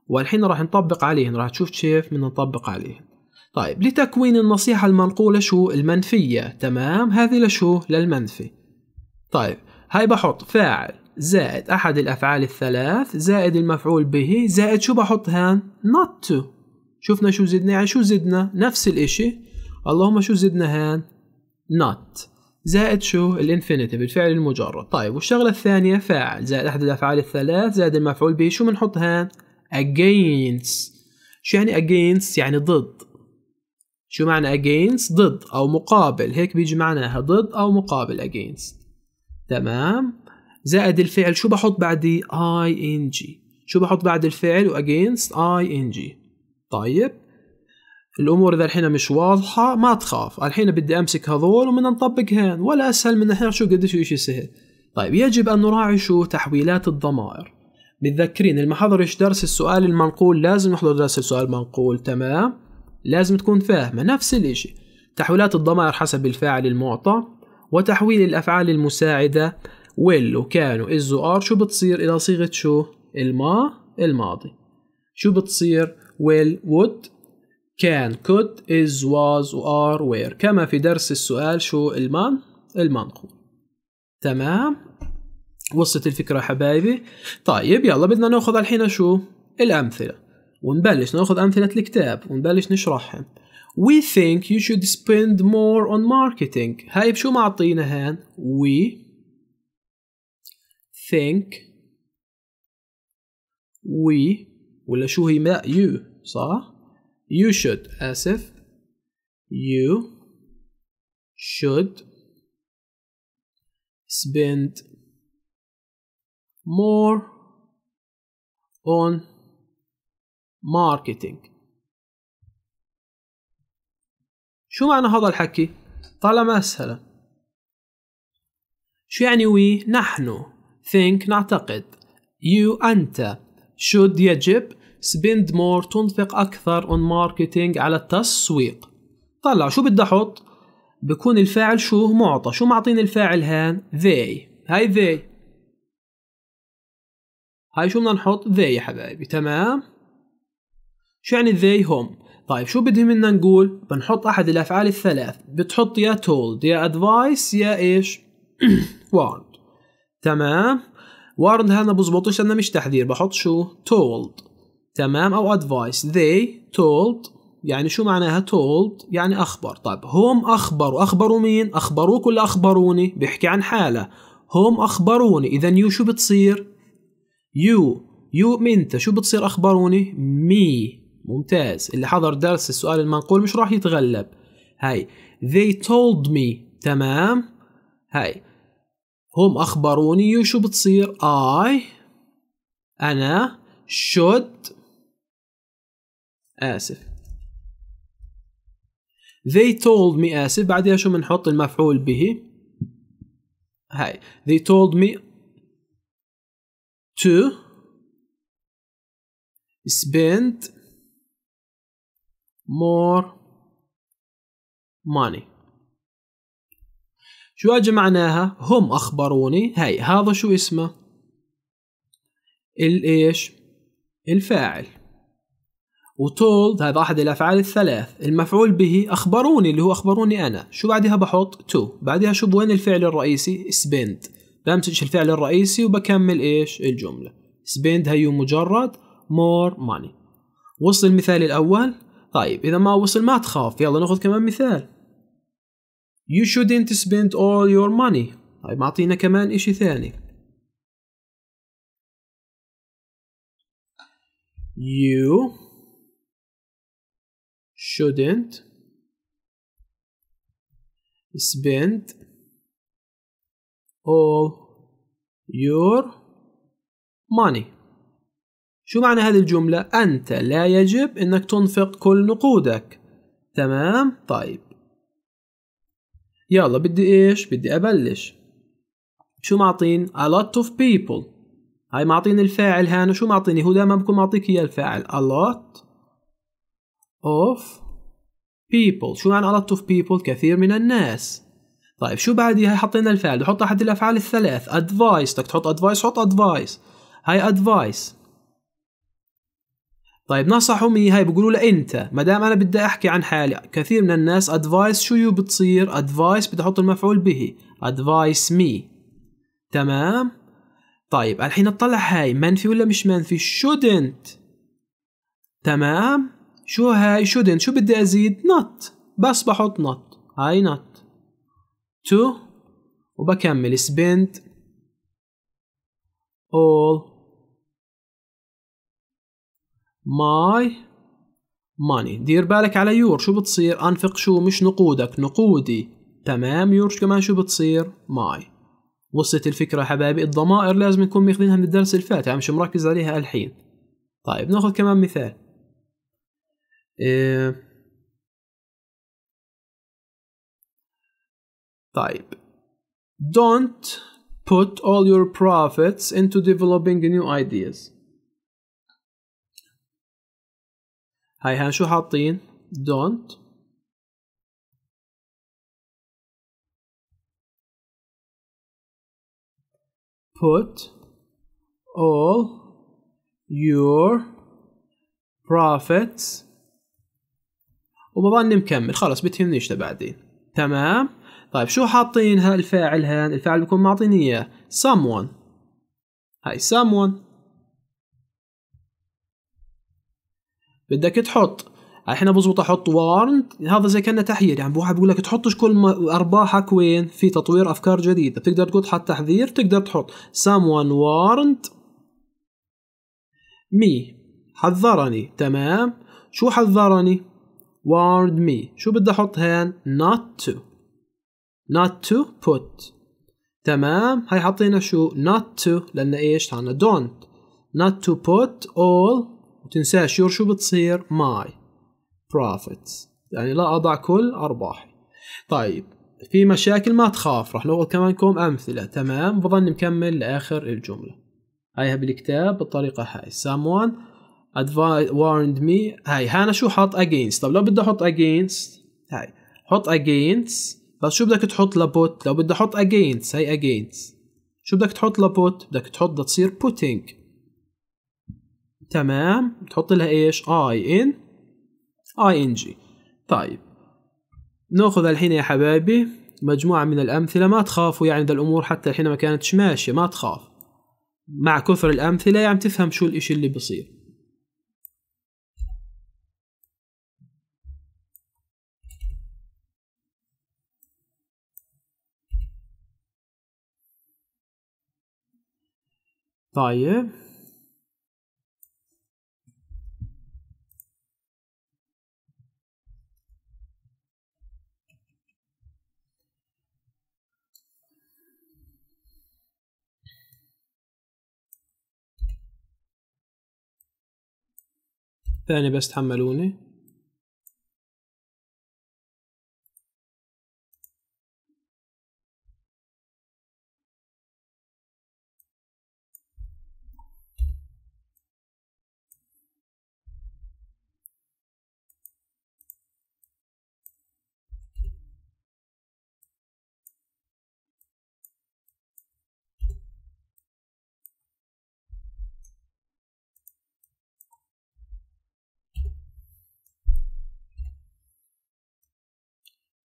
والحين راح نطبق عليهن راح تشوف كيف بدنا نطبق عليهن طيب لتكوين النصيحة المنقولة شو المنفية تمام هذه لشو للمنفي طيب هاي بحط فاعل زائد أحد الأفعال الثلاث زائد المفعول به زائد شو بحط هان not to شفنا شو زدنا يعني شو زدنا نفس الإشي اللهم شو زدنا هان not زائد شو الانفينيتيف الفعل المجرد طيب والشغلة الثانية فاعل زائد أحد الأفعال الثلاث زائد المفعول به شو بنحط هان against شو يعني against يعني ضد شو معنى against ضد أو مقابل هيك بيجي معناها ضد أو مقابل against تمام زائد الفعل شو بحط بعدي ing شو بحط بعد الفعل و against ing طيب الامور اذا الحين مش واضحه ما تخاف الحين بدي امسك هذول ومن نطبقهن ولا اسهل من احنا شو قديش شيء سهل طيب يجب ان نراعي شو تحويلات الضمائر متذكرين اللي ما حضرش درس السؤال المنقول لازم يحضر درس السؤال المنقول تمام لازم تكون فاهمه نفس الاشي تحويلات الضمائر حسب الفاعل المعطى وتحويل الافعال المساعده ويل وكان وإز وار شو بتصير الى صيغه شو الما الماضي شو بتصير ويل وود كان could is was وار وير كما في درس السؤال شو المان المنقول تمام وصلت الفكرة حبايبي طيب يلا بدنا ناخذ الحين شو الأمثلة ونبلش ناخذ أمثلة الكتاب ونبلش نشرحهم We think you should spend more on marketing هاي بشو معطينا هان We think we ولا شو هي لا you صح you should آسف you should spend more on marketing شو معنى هذا الحكي؟ طالما أسهل شو يعني we نحن think نعتقد you أنت should يجب سبيند مور تنفق أكثر اون ماركتينج على التسويق طلع شو بدي أحط بكون الفاعل شو معطى شو معطيني الفاعل هان they هاي they هاي شو بدنا نحط they يا حبايبي تمام شو يعني they هم طيب شو بدهم منا نقول بنحط أحد الأفعال الثلاث بتحط يا told يا advice يا إيش [COUGHS] warned تمام warned هنا بزبطش أنا مش تحذير بحط شو told تمام او ادفايس they told يعني شو معناها told يعني اخبر طيب هم اخبروا اخبروا مين اخبروك ولا اخبروني بيحكي عن حاله هم اخبروني اذا يو شو بتصير يو يو انت شو بتصير اخبروني مي ممتاز اللي حضر درس السؤال المنقول مش راح يتغلب هاي they told me تمام هاي هم أخبروني شو بتصير I أنا should آسف they told me آسف بعدها شو بنحط المفعول به هاي they told me to spend more money شو اجى معناها هم اخبروني هاي هذا شو اسمه الايش الفاعل وتولد هذا أحد الأفعال الثلاث المفعول به أخبروني اللي هو أخبروني أنا شو بعدها بحط تو بعدها شوف وين الفعل الرئيسي spend بمسج الفعل الرئيسي وبكمل إيش الجملة spend هي مجرد more money وصل المثال الأول طيب إذا ما وصل ما تخاف يلا ناخذ كمان مثال You shouldn't spend all your money طيب معطينا كمان إشي ثاني You shouldn't spend all your money شو معنى هذه الجملة؟ أنت لا يجب أنك تنفق كل نقودك تمام؟ طيب يلا بدي إيش؟ بدي أبلش شو معطين؟ a lot of people هاي معطين الفاعل هان شو معطيني؟ هو دائما بكون معطيك إياه الفاعل a lot of people شو معنى a lot of people كثير من الناس طيب شو بعديها حطينا الفعل نحط احد الافعال الثلاث advice بدك تحط advice حط advice هاي advice طيب نصحوا مي هاي بيقولوا له انت ما دام انا بدي احكي عن حالي كثير من الناس advice شو بتصير advice بدي احط المفعول به advice me تمام طيب الحين اطلع هاي منفي ولا مش منفي shouldn't تمام شو هاي shouldn't شو بدي أزيد نوت بس بحط نوت هاي نوت تو وبكمل spend all my money دير بالك على يور شو بتصير أنفق شو مش نقودك نقودي تمام يور كمان شو بتصير ماي وصلت الفكرة حبايبي الضمائر لازم نكون ماخذينها من الدرس الفات يعني مش مركز عليها الحين طيب ناخذ كمان مثال Eh, type. Don't put all your profits into developing new ideas. هيها شو حاطين don't put all your profits وبظني مكمل خلاص بتهمنيش بعدين تمام طيب شو حاطين هالفاعل هان الفاعل بيكون معطيني اياه someone هاي someone بدك تحط احنا بزبط احط warned هذا زي كانه تحذير يعني واحد بيقول لك تحطش كل ارباحك وين في تطوير افكار جديده بتقدر تقول تحط تحذير تقدر تحط someone warned me حذرني تمام شو حذرني warned me شو بدي احط هان not to not to put تمام هاي حطينا شو not to لان ايش عنا don't not to put all وتنساش يور شو بتصير my profits يعني لا اضع كل ارباحي طيب في مشاكل ما تخاف راح ناخذ كمانكم امثله تمام بظن مكمل لاخر الجمله هاي بالكتاب بالطريقه هاي someone warned me هاي هانا شو حاط against طب لو بدي احط against هاي حط against بس شو بدك تحط لبوت لو بدي احط against هاي against شو بدك تحط لبوت بدك تحط بدها تصير putting تمام تحط لها ايش i in i n g طيب ناخذ الحين يا حبايبي مجموعة من الأمثلة ما تخافوا يعني ده الأمور حتى الحين ما كانتش ماشية ما تخاف مع كثر الأمثلة يعني تفهم شو الإشي اللي بصير طيب ثانية بس تحملوني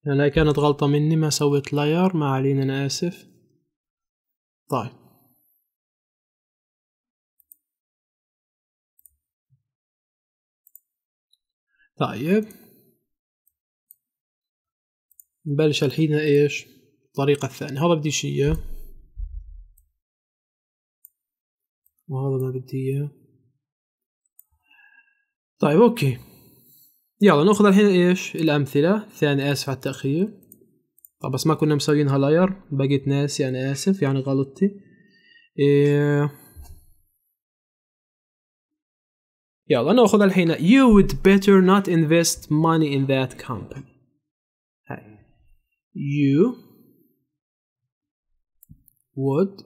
يعني كانت غلطة مني ما سويت لاير ما علينا انا اسف طيب طيب نبلش الحين ايش الطريقة الثانية هذا بدي اياه وهذا ما بدي اياه طيب اوكي يلا ناخذ الحين ايش الامثله ثاني اسف على التاخير طب بس ما كنا مسويينها لاير بقيت ناسي يعني انا اسف يعني غلطتي إيه يلا ناخذ الحين you would better not invest money in that company هاي you would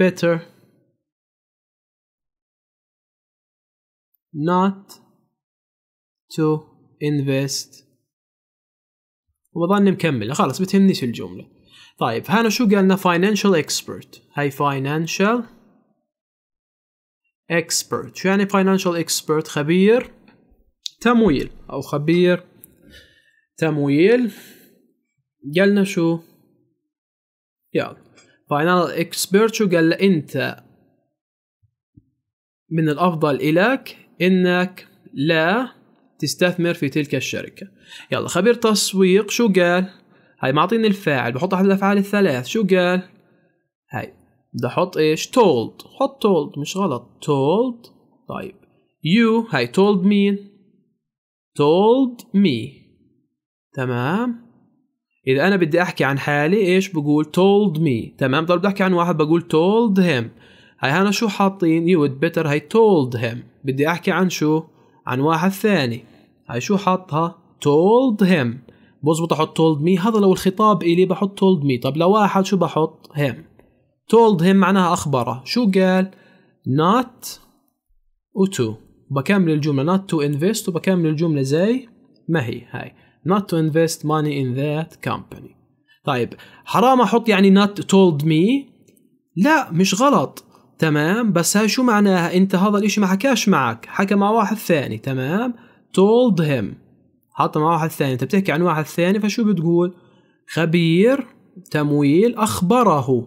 better not to invest وبظني مكملة خلاص بتهمنيش الجملة طيب هانا شو قالنا financial expert هاي financial expert شو يعني financial expert خبير تمويل أو خبير تمويل قالنا شو يلا financial expert شو قال انت من الافضل الك انك لا تستثمر في تلك الشركة يلا خبير تسويق شو قال هاي معطيني الفاعل بحط احد الافعال الثلاث شو قال هاي بدي احط ايش told حط told مش غلط told طيب you هاي told مين told me تمام اذا انا بدي احكي عن حالي ايش بقول told me تمام طب بدي احكي عن واحد بقول told him هاي هنا شو حاطين you would better هاي told him بدي احكي عن شو عن واحد ثاني هاي شو حاطها told him بزبط احط told me هذا لو الخطاب الي بحط told me طب لواحد شو بحط him told him معناها اخبره شو قال not و to بكمل الجملة not to invest وبكمل الجملة زي ما هي هاي not to invest money in that company طيب حرام احط يعني not told me لا مش غلط تمام بس هاي شو معناها انت هذا الاشي ما حكاش معك حكى مع واحد ثاني تمام told him حط مع واحد ثاني انت بتحكي عن واحد ثاني فشو بتقول خبير تمويل اخبره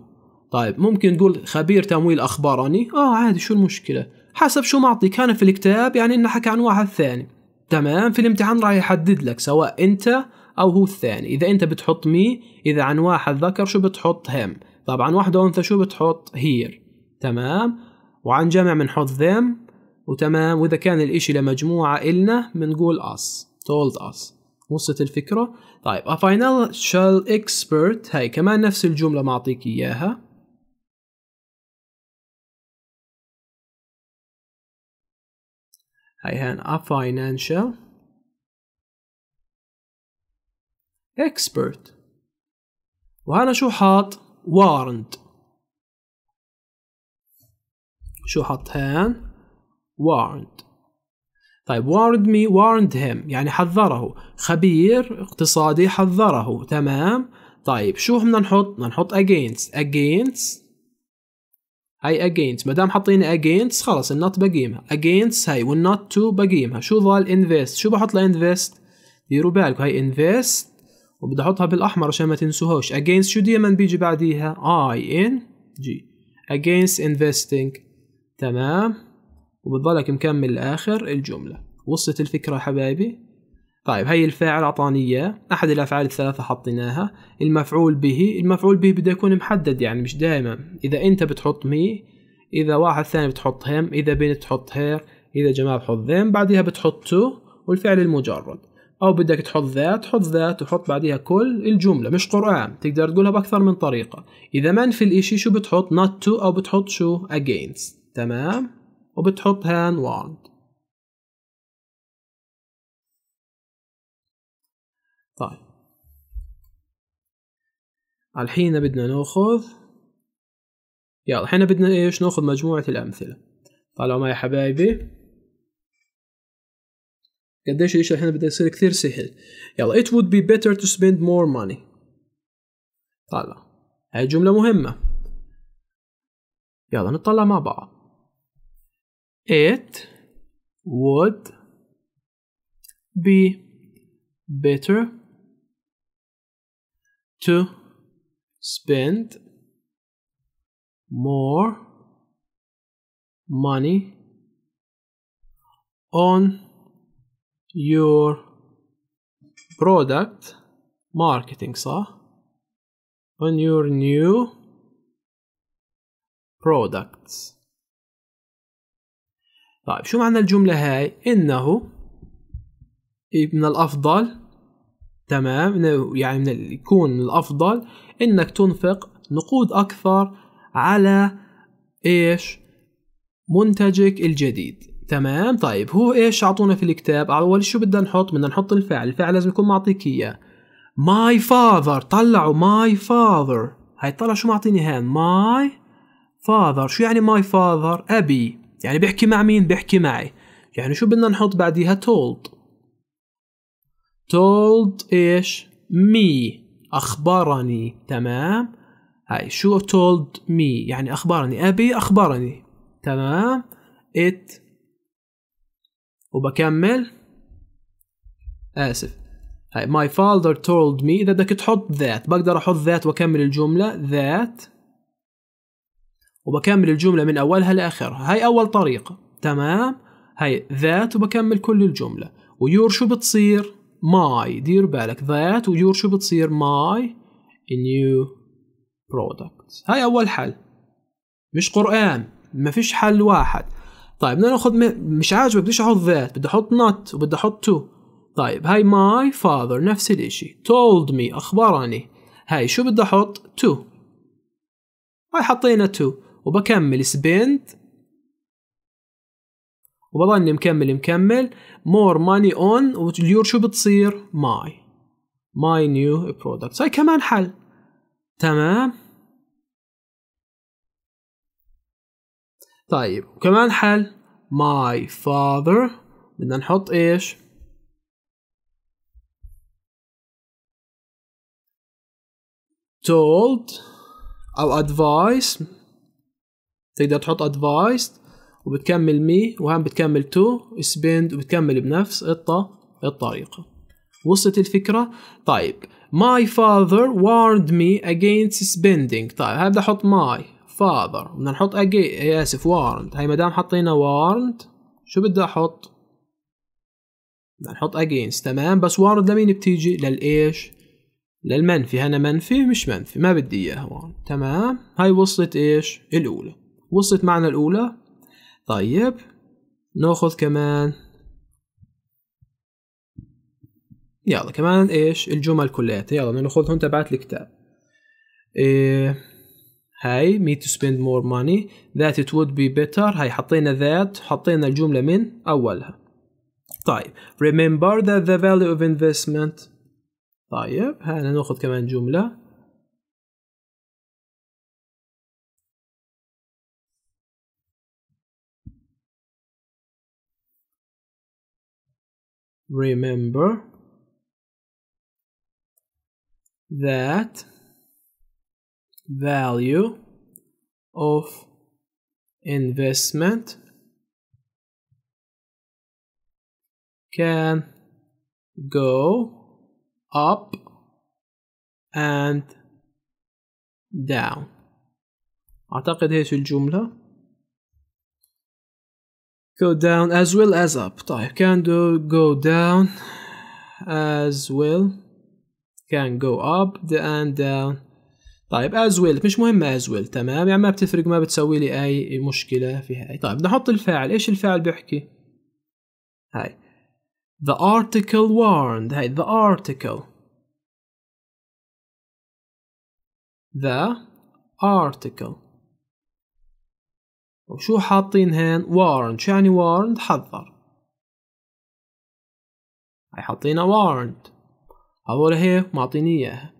طيب ممكن تقول خبير تمويل اخبرني اه عادي شو المشكله حسب شو معطي كان في الكتاب يعني انه حكى عن واحد ثاني تمام في الامتحان راح يحدد لك سواء انت او هو الثاني اذا انت بتحط مي اذا عن واحد ذكر شو بتحط هم طبعا واحده انثى شو بتحط هير تمام وعن جمع بنحط them وتمام وإذا كان الإشي لمجموعة إلنا بنقول us told us وصلت الفكرة طيب a financial expert هاي كمان نفس الجملة معطيك إياها هاي هان a financial expert وهنا شو حاط warrant شو حط هان warned طيب warned me warned him يعني حذره خبير اقتصادي حذره تمام طيب شو بدنا نحط بدنا نحط against against هاي against ما دام حاطين against خلص النوت بقيمها against هاي والنوت تو بقيمها شو ضل invest شو بحط لانفست ديروا بالكم هاي invest وبدي احطها بالاحمر عشان ما تنسوهاش against شو دائما بيجي بعديها i n g against investing تمام وبتضلك مكمل لآخر الجملة وصلت الفكرة حبايبي طيب هي الفاعل أعطاني إياه أحد الأفعال الثلاثة حطيناها المفعول به المفعول به بده يكون محدد يعني مش دائما إذا أنت بتحط مي إذا واحد ثاني بتحط هم إذا بنت بتحط هير إذا جماعة بتحط ذم بعدها بتحط تو والفعل المجرد أو بدك تحط ذات حط ذات وحط بعدها كل الجملة مش قرآن تقدر تقولها بأكثر من طريقة إذا ما في الإشي شو بتحط not to أو بتحط شو against تمام وبتحط هان وارد طيب الحين بدنا ناخذ يلا الحين بدنا ايش ناخذ مجموعة الأمثلة طلعوا معي حبايبي قديش الشيء الحين بده يصير كثير سهل يلا it would be better to spend more money طلع هاي جملة مهمة يلا نطلع مع بعض It would be better to spend more money on your product marketing صح on your new products طيب شو معنى الجملة هاي إنه من الأفضل تمام يعني من يكون من الأفضل إنك تنفق نقود أكثر على إيش منتجك الجديد تمام طيب هو إيش أعطونا في الكتاب أول شو بدنا نحط بدنا نحط الفعل الفعل لازم يكون معطيك إياه my father طلعوا my father هاي طلع شو معطيني هان my father شو يعني my father أبي يعني بيحكي مع مين بيحكي معي يعني شو بدنا نحط بعديها told told ايش me اخبرني تمام هاي شو told me يعني اخبرني ابي اخبرني تمام it وبكمل اسف هاي my father told me اذا بدك تحط ذات بقدر احط ذات واكمل الجمله ذات وبكمل الجملة من أولها لآخرها هاي أول طريقة تمام هاي ذات وبكمل كل الجملة ويور شو بتصير ماي دير بالك ذات ويور شو بتصير ماي نيو برودكت هاي أول حل مش قرآن ما فيش حل واحد طيب بدنا ناخذ مش عاجبك بديش احط ذات بدي احط نوت وبدي احط تو طيب هاي ماي فاذر نفس الاشي تولد مي اخبرني هاي شو بدي احط تو هاي حطينا تو وبكمل سبيند وبظني مكمل مكمل مور ماني اون واليور شو بتصير ماي ماي نيو برودكت هاي كمان حل تمام طيب وكمان حل my father بدنا نحط ايش told او advice تقدر تحط ادفايس وبتكمل مي وهم بتكمل تو سبيند وبتكمل بنفس الطريقة وصلت الفكرة طيب my father warned me against spending طيب هبدأ احط my father بدنا نحط أجي اسف warned هي مدام حطينا warned شو بدي احط بدنا نحط against تمام بس warned لمين بتيجي للايش للمنفي هنا منفي مش منفي ما بدي اياها warned تمام هاي وصلت ايش الاولى وصلت معنا الأولى طيب ناخذ كمان يلا كمان ايش الجمل كلياتها يلا بدنا ناخذهم تبعت الكتاب إيه هاي need to spend more money that it would be better هاي حطينا ذات حطينا الجملة من أولها طيب remember that the value of investment طيب هنا ناخذ كمان جملة remember that value of investment can go up and down أعتقد هيك الجملة go down as well as up طيب can do go down as well can go up and down طيب as well مش مهم as well تمام يعني ما بتفرق ما بتسوي لي اي مشكلة في هاي طيب نحط الفاعل ايش الفاعل بيحكي هاي the article warned هاي the article the article وشو حاطين هين warned شو يعني warned حذر هاي حاطينها warned هذول هيك معطيني اياها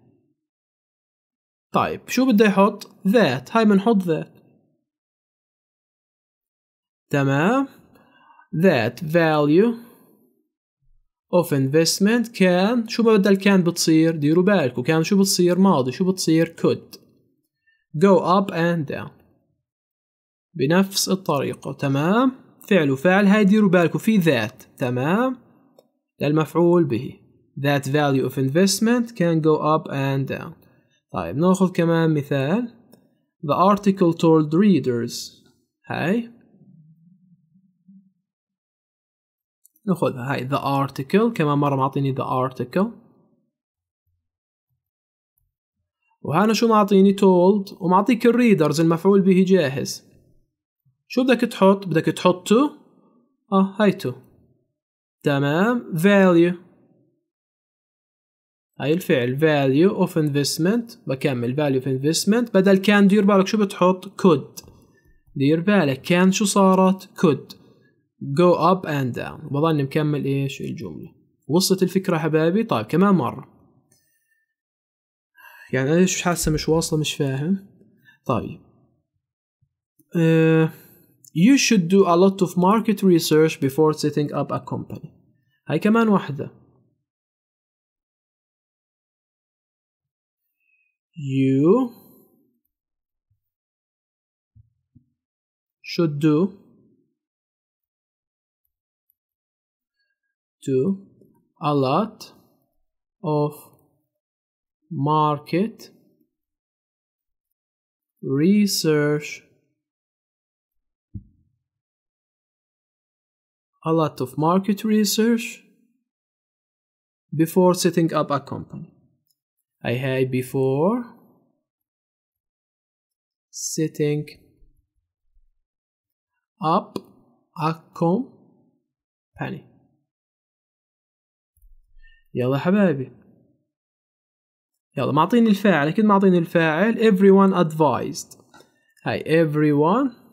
طيب شو بده يحط ذات هاي بنحط ذات تمام ذات value of investment كان شو بدل كان بتصير ديروا بالكم كان شو بتصير ماضي شو بتصير could go up and down بنفس الطريقة تمام فعل وفعل هاي ديروا بالكم في ذات تمام للمفعول به that value of investment can go up and down طيب ناخذ كمان مثال the article told readers هاي ناخذها هاي the article كمان مرة معطيني the article وهنا شو معطيني told ومعطيك الريدرز المفعول به جاهز شو بدك تحط بدك تحط تو اه هاي تو تمام فاليو هاي الفعل فاليو اوف انفستمنت بكمل فاليو اوف انفستمنت بدل كان دير بالك شو بتحط كود دير بالك كان شو صارت كود جو اب اند داون بظل مكمل ايش الجملة وصلت الفكرة حبايبي طيب كمان مرة يعني انا شو حاسة مش واصلة مش فاهم طيب أه You should do a lot of market research before setting up a company هاي كمان واحدة You should do do a lot of market research a lot of market research before setting up a company. I had before setting up a company. يلا حبايبي يلا معطيني الفاعل اكيد معطيني الفاعل everyone advised هاي everyone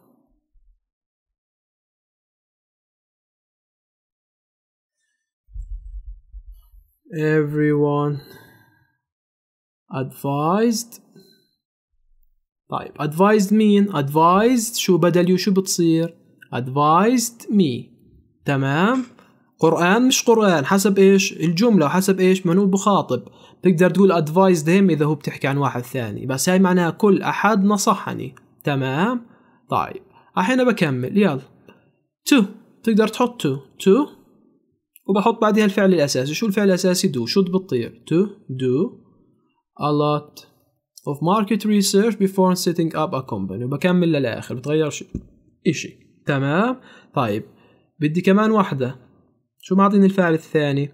everyone advised طيب advised مين advised شو بدل يو شو بتصير advised me تمام قرآن مش قرآن حسب ايش الجملة وحسب ايش منو بخاطب تقدر تقول advised him إذا هو بتحكي عن واحد ثاني بس هاي معناها كل أحد نصحني تمام طيب الحين بكمل يلا تو تقدر تحط تو تو وبحط بعدها الفعل الأساسي شو الفعل الأساسي do شو بتطير to do a lot of market research before setting up a company وبكمل للآخر بتغير شيء إشي تمام طيب بدي كمان واحدة شو معطيني الفعل الثاني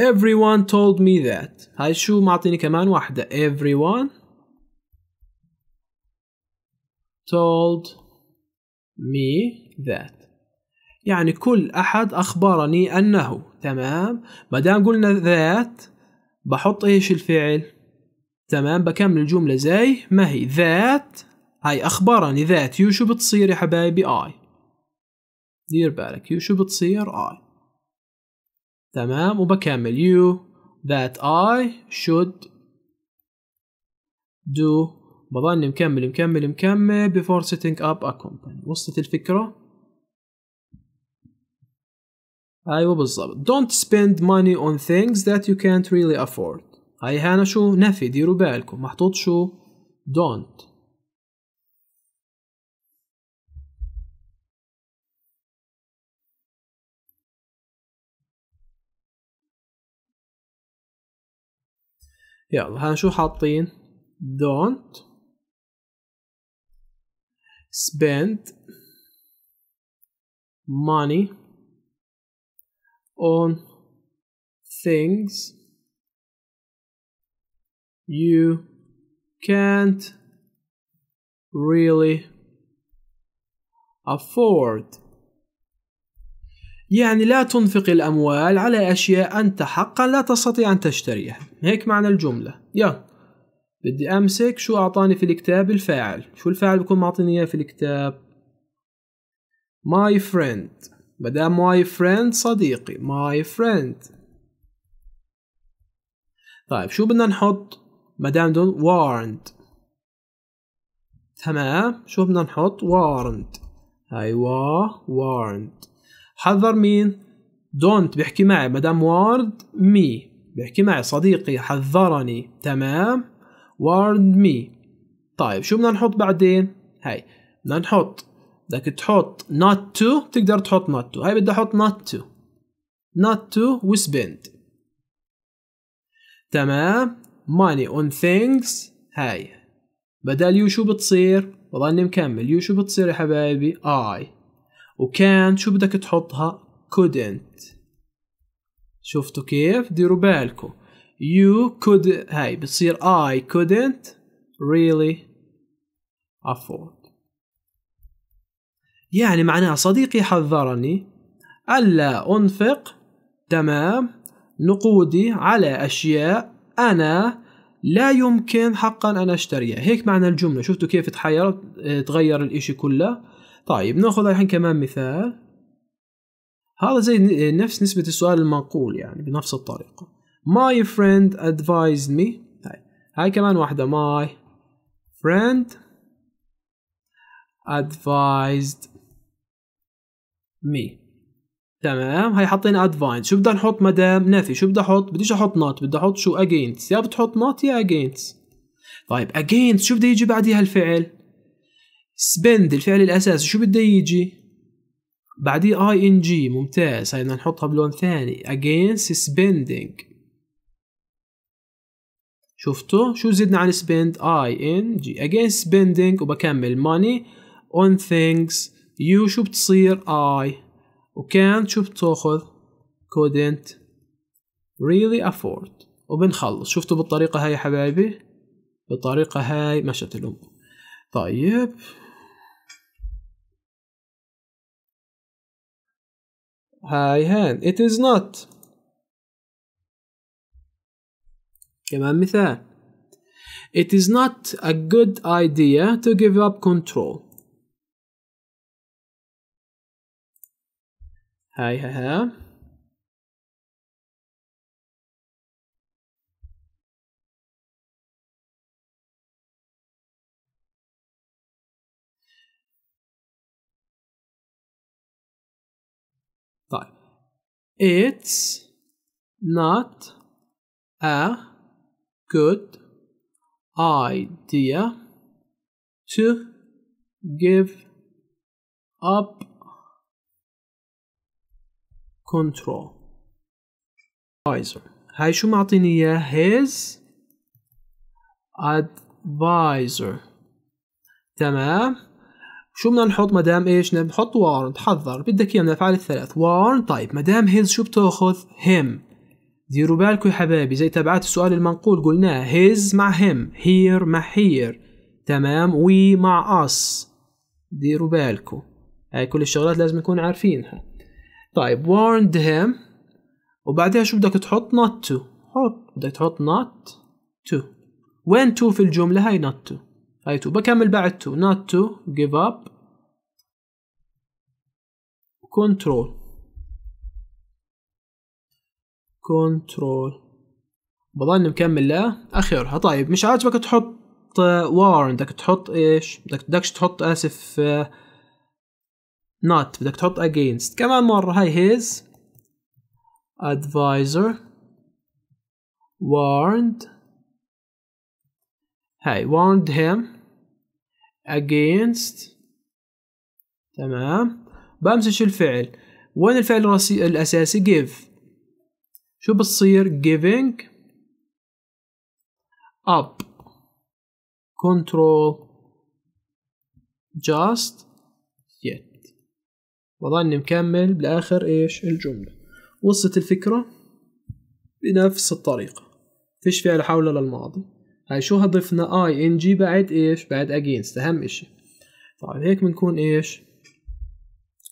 everyone told me that هاي شو معطيني كمان واحدة everyone told me that يعني كل أحد أخبرني أنه تمام ما دام قلنا ذات بحط إيش الفعل تمام بكمل الجملة زي ما هي ذات هاي أخبرني ذات يو شو بتصير يا حبايبي آي دير بالك يو شو بتصير آي تمام وبكمل يو ذات اي شود دو بظني مكمل مكمل مكمل before setting up a company وصلت الفكرة ايوه بالظبط don't spend money on things that you can't really afford هاي هنا شو نفي ديروا بالكم محطوط شو don't يلا هنا شو حاطين don't spend money on things you can't really afford يعني لا تنفق الأموال على أشياء أنت حقا لا تستطيع أن تشتريها هيك معنى الجملة يلا بدي أمسك شو أعطاني في الكتاب الفاعل شو الفاعل بكون معطيني إياه في الكتاب my friend بدأ my friend صديقي ماي فريند طيب شو بدنا نحط مدام دون وارند تمام شو بدنا نحط warned ايوه وارند حذر مين دونت بيحكي معي مدام وارد مي بيحكي معي صديقي حذرني تمام وارد مي طيب شو بدنا نحط بعدين هاي بدنا نحط بدك تحط not to تقدر تحط not to هاي بدي احط not to not to spend تمام money on things هاي بدل يو شو بتصير بظني مكمل يو شو بتصير يا حبايبي I وكان شو بدك تحطها couldn't شفتوا كيف ديروا بالكم you could هاي بتصير I couldn't really afford يعني معناها صديقي حذرني ألا أنفق تمام نقودي على أشياء أنا لا يمكن حقا أن أشتريها هيك معنى الجملة شفتوا كيف تحيرت تغير الإشي كله طيب ناخذ الحين كمان مثال هذا زي نفس نسبة السؤال المنقول يعني بنفس الطريقة my friend advised me هاي, طيب، هاي كمان واحدة my friend advised مي تمام هي حطينا ادفاين شو بدنا نحط مدام نفي شو بدي احط بديش احط نوت بدي احط شو اجينت يا بتحط نوت يا اجينت طيب اجينت شو بده يجي بعديها الفعل سبند الفعل الاساسي شو بده يجي بعديه اي ان جي ممتاز هاي بدنا نحطها بلون ثاني اجينت سبندينج شفتوا شو زدنا عن سبند اي ان جي اجينت سبندينج وبكمل ماني اون ثينجز يو شو بتصير I وكانت شو بتاخذ couldn't really afford وبنخلص شفتوا بالطريقة هاي يا حبايبي بالطريقة هاي مشت الأمور طيب هاي هان it is not كمان مثال It is not a good idea to give up control Hi, hei, hei. It's not a good idea to give up control advisor هاي شو معطيني اياه his advisor تمام شو بدنا نحط مدام ايش نحط warn تحذر بدك اياه من الافعال الثلاث warn طيب مدام his شو بتاخذ him ديروا بالكم يا حبايبي زي تبعات السؤال المنقول قلناه his مع him here مع here تمام we مع us ديروا بالكم هاي كل الشغلات لازم نكون عارفينها طيب warned him وبعدها شو بدك تحط not to حط بدك تحط not to وين to في الجملة هاي not to هاي to بكمل بعد to not to give up control control بظن مكمل اخرها طيب مش عاجبك تحط warned بدك تحط ايش بدك بدكش تحط اسف uh, not بدك تحط against كمان مرة هاي his advisor warned هاي warned him against تمام بمسك الفعل وين الفعل الأساسي give شو بتصير giving up control just وظني مكمل بالاخر ايش الجمله وصلت الفكره بنفس الطريقه فيش فعل حول للماضي هاي شو هضفنا اي ان جي بعد ايش بعد اجينست اهم اشي طيب هيك بنكون ايش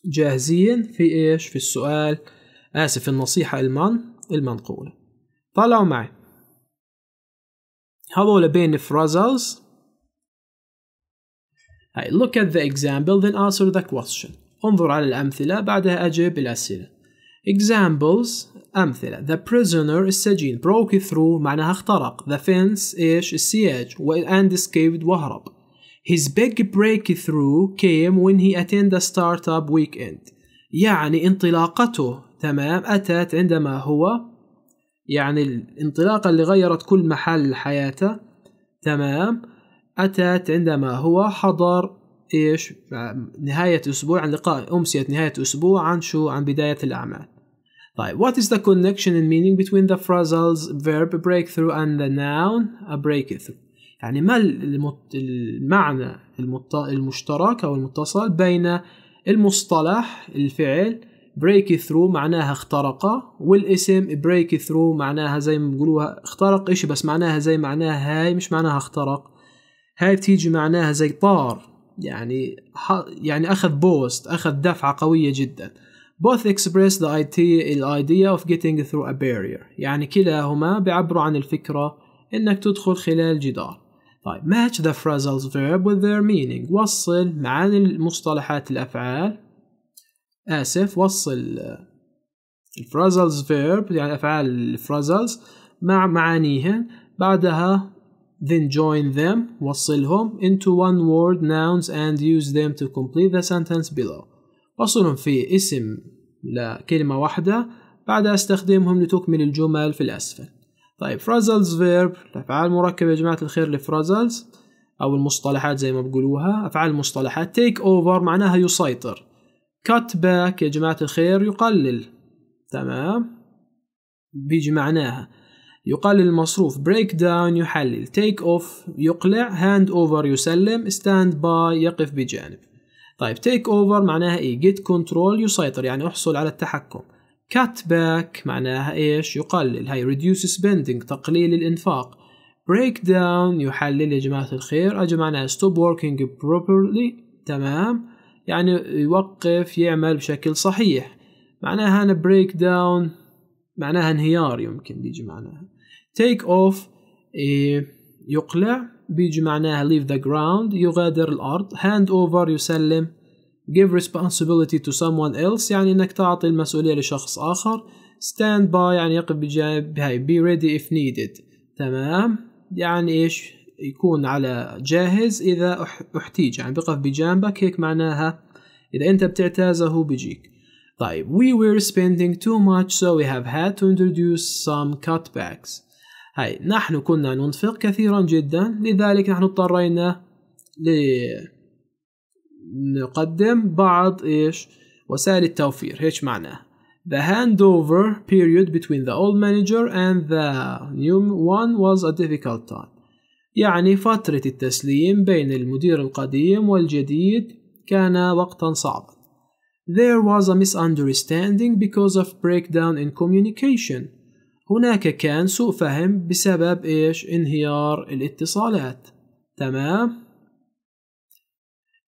جاهزين في ايش في السؤال اسف النصيحه المن المنقوله طلعوا معي هذول بين فرازلز هاي look at the example then answer the question انظر على الأمثلة بعدها أجب بالأسئلة examples أمثلة the prisoner السجين broke through معناها اخترق the fence إيش السياج and escaped وهرب his big breakthrough came when he attended a startup weekend يعني انطلاقته تمام أتت عندما هو يعني الانطلاقة اللي غيرت كل محل حياته تمام أتت عندما هو حضر ايش آه، نهاية اسبوع عن لقاء امسية نهاية اسبوع عن شو عن بداية الاعمال طيب what is the connection and meaning between the phrasals verb breakthrough and the noun a breakthrough يعني ما المعنى المشترك او المتصل بين المصطلح الفعل breakthrough معناها اخترق والاسم breakthrough معناها زي ما بيقولوها اخترق إشي بس معناها زي معناها هاي مش معناها اخترق هاي بتيجي معناها زي طار يعني يعني اخذ بوست اخذ دفعه قويه جدا both express the idea of getting through a barrier يعني كلاهما بيعبروا عن الفكرة إنك تدخل خلال جدار طيب match the phrasal verb with their meaning وصل معاني المصطلحات الأفعال آسف وصل الفرازلز فيرب يعني أفعال الفرازلز مع معانيهن بعدها then join them وصلهم into one word nouns and use them to complete the sentence below وصلهم في اسم لكلمة واحدة بعدها استخدمهم لتكمل الجمل في الأسفل طيب phrasals verb الأفعال المركبة يا جماعة الخير لفرازلز أو المصطلحات زي ما بقولوها أفعال المصطلحات take over معناها يسيطر cut back يا جماعة الخير يقلل تمام بيجي معناها يقلل المصروف بريك داون يحلل تيك اوف يقلع هاند اوفر يسلم ستاند باي يقف بجانب طيب تيك اوفر معناها ايه جيت كنترول يسيطر يعني احصل على التحكم كات باك معناها ايش يقلل هاي ريديوس سبيندينج تقليل الانفاق بريك داون يحلل يا جماعة الخير معناها ستوب working properly تمام يعني يوقف يعمل بشكل صحيح معناها أنا بريك داون معناها انهيار يمكن بيجي معناها take off إيه، يقلع بيجي معناها leave the ground يغادر الأرض hand over يسلم give responsibility to someone else يعني إنك تعطي المسؤولية لشخص آخر stand by يعني يقف بجانب هاي be ready if needed تمام يعني إيش يكون على جاهز إذا احتيج يعني بقف بجانبك هيك معناها إذا أنت بتعتازه هو بيجيك طيب we were spending too much so we have had to introduce some cutbacks هاي نحن كنا ننفق كثيرا جدا لذلك نحن اضطرينا نقدم بعض ايش وسائل التوفير هيش معناه The handover period between the old manager and the new one was a difficult time يعني فترة التسليم بين المدير القديم والجديد كان وقتا صعبا There was a misunderstanding because of breakdown in communication هناك كان سوء فهم بسبب إيش انهيار الاتصالات تمام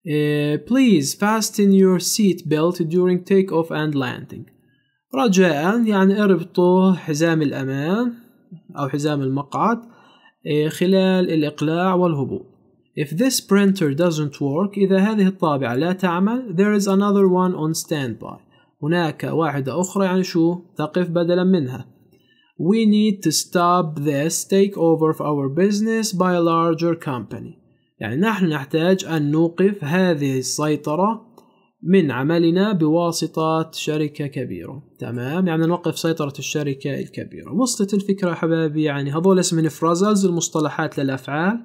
uh, please fasten your seat belt during take off and landing رجاء يعني اربطوا حزام الأمان أو حزام المقعد إيه، خلال الإقلاع والهبوط If this printer doesn't work إذا هذه الطابعة لا تعمل there is another one on standby هناك واحدة أخرى يعني شو تقف بدلا منها We need to stop this takeover of our business by a larger company. يعني نحن نحتاج أن نوقف هذه السيطرة من عملنا بواسطة شركة كبيرة تمام يعني نوقف سيطرة الشركة الكبيرة وصلت الفكرة حبايبي يعني هذول اسمهم فرازلز المصطلحات للأفعال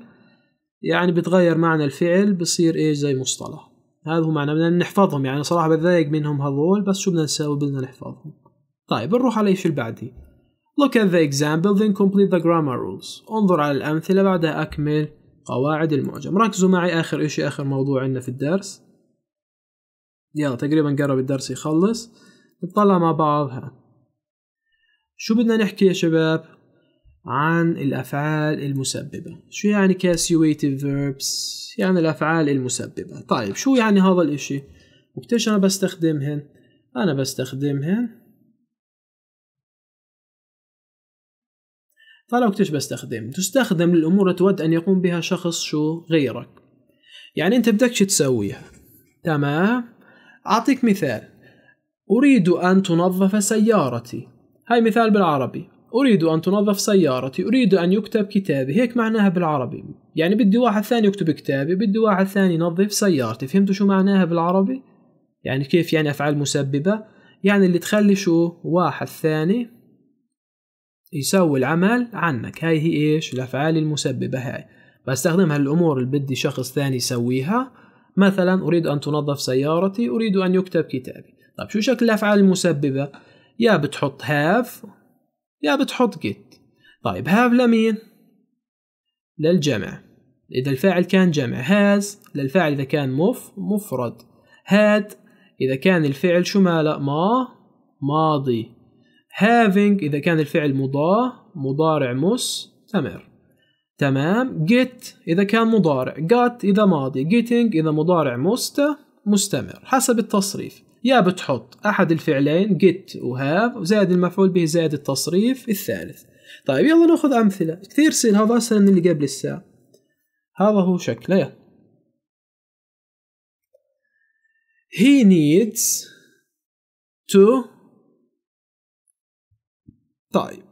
يعني بتغير معنى الفعل بصير ايش زي مصطلح هذا هو معنى بدنا نحفظهم يعني صراحة بتضايق منهم هذول بس شو بدنا نسوي بدنا نحفظهم طيب نروح على ايش اللي بعدي Look at the example then complete the grammar rules انظر على الأمثلة بعدها أكمل قواعد المعجم ركزوا معي آخر إشي آخر موضوع عندنا في الدرس يلا تقريبا قرب الدرس يخلص نطلع مع بعضها شو بدنا نحكي يا شباب عن الأفعال المسببة شو يعني casuative verbs يعني الأفعال المسببة طيب شو يعني هذا الإشي وكتش أنا بستخدمهن أنا بستخدمهن فلا ايش بستخدم تستخدم للأمور تود أن يقوم بها شخص شو غيرك يعني أنت بدكش تسويها تمام أعطيك مثال أريد أن تنظف سيارتي هاي مثال بالعربي أريد أن تنظف سيارتي أريد أن يكتب كتابي هيك معناها بالعربي يعني بدي واحد ثاني يكتب كتابي بدي واحد ثاني ينظف سيارتي فهمتوا شو معناها بالعربي يعني كيف يعني أفعال مسببة يعني اللي تخلي شو واحد ثاني يسوي العمل عنك هاي هي ايش الافعال المسببة هاي بستخدم هالامور اللي بدي شخص ثاني يسويها مثلا اريد ان تنظف سيارتي اريد ان يكتب كتابي طيب شو شكل الافعال المسببة يا بتحط هاف يا بتحط جيت طيب هاف لمين للجمع إذا الفاعل كان جمع هاز للفاعل إذا كان مف مفرد هاد إذا كان الفعل شو ماله ما ماضي having إذا كان الفعل مضاه مضارع مستمر تمام get إذا كان مضارع got إذا ماضي getting إذا مضارع مست مستمر حسب التصريف يا بتحط أحد الفعلين get و have زائد المفعول به زائد التصريف الثالث طيب يلا ناخذ أمثلة كثير سهل هذا أسهل من اللي قبل الساعة هذا هو شكله يلا He needs to طيب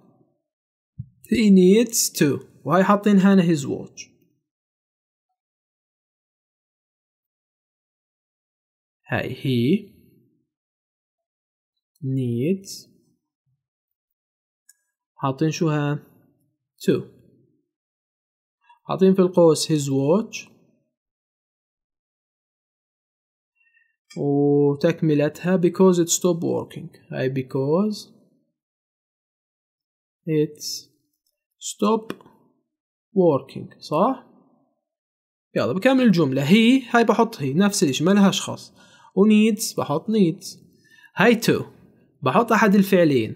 he needs to وهي حاطين هنا his watch هاي he needs حاطين شو ها to حاطين في القوس his watch وتكملتها because it stopped working هاي because it's stop working صح؟ يلا بكمل الجملة هي هاي بحط هي نفس الاشي ما لها أشخاص و needs بحط needs هاي تو بحط أحد الفعلين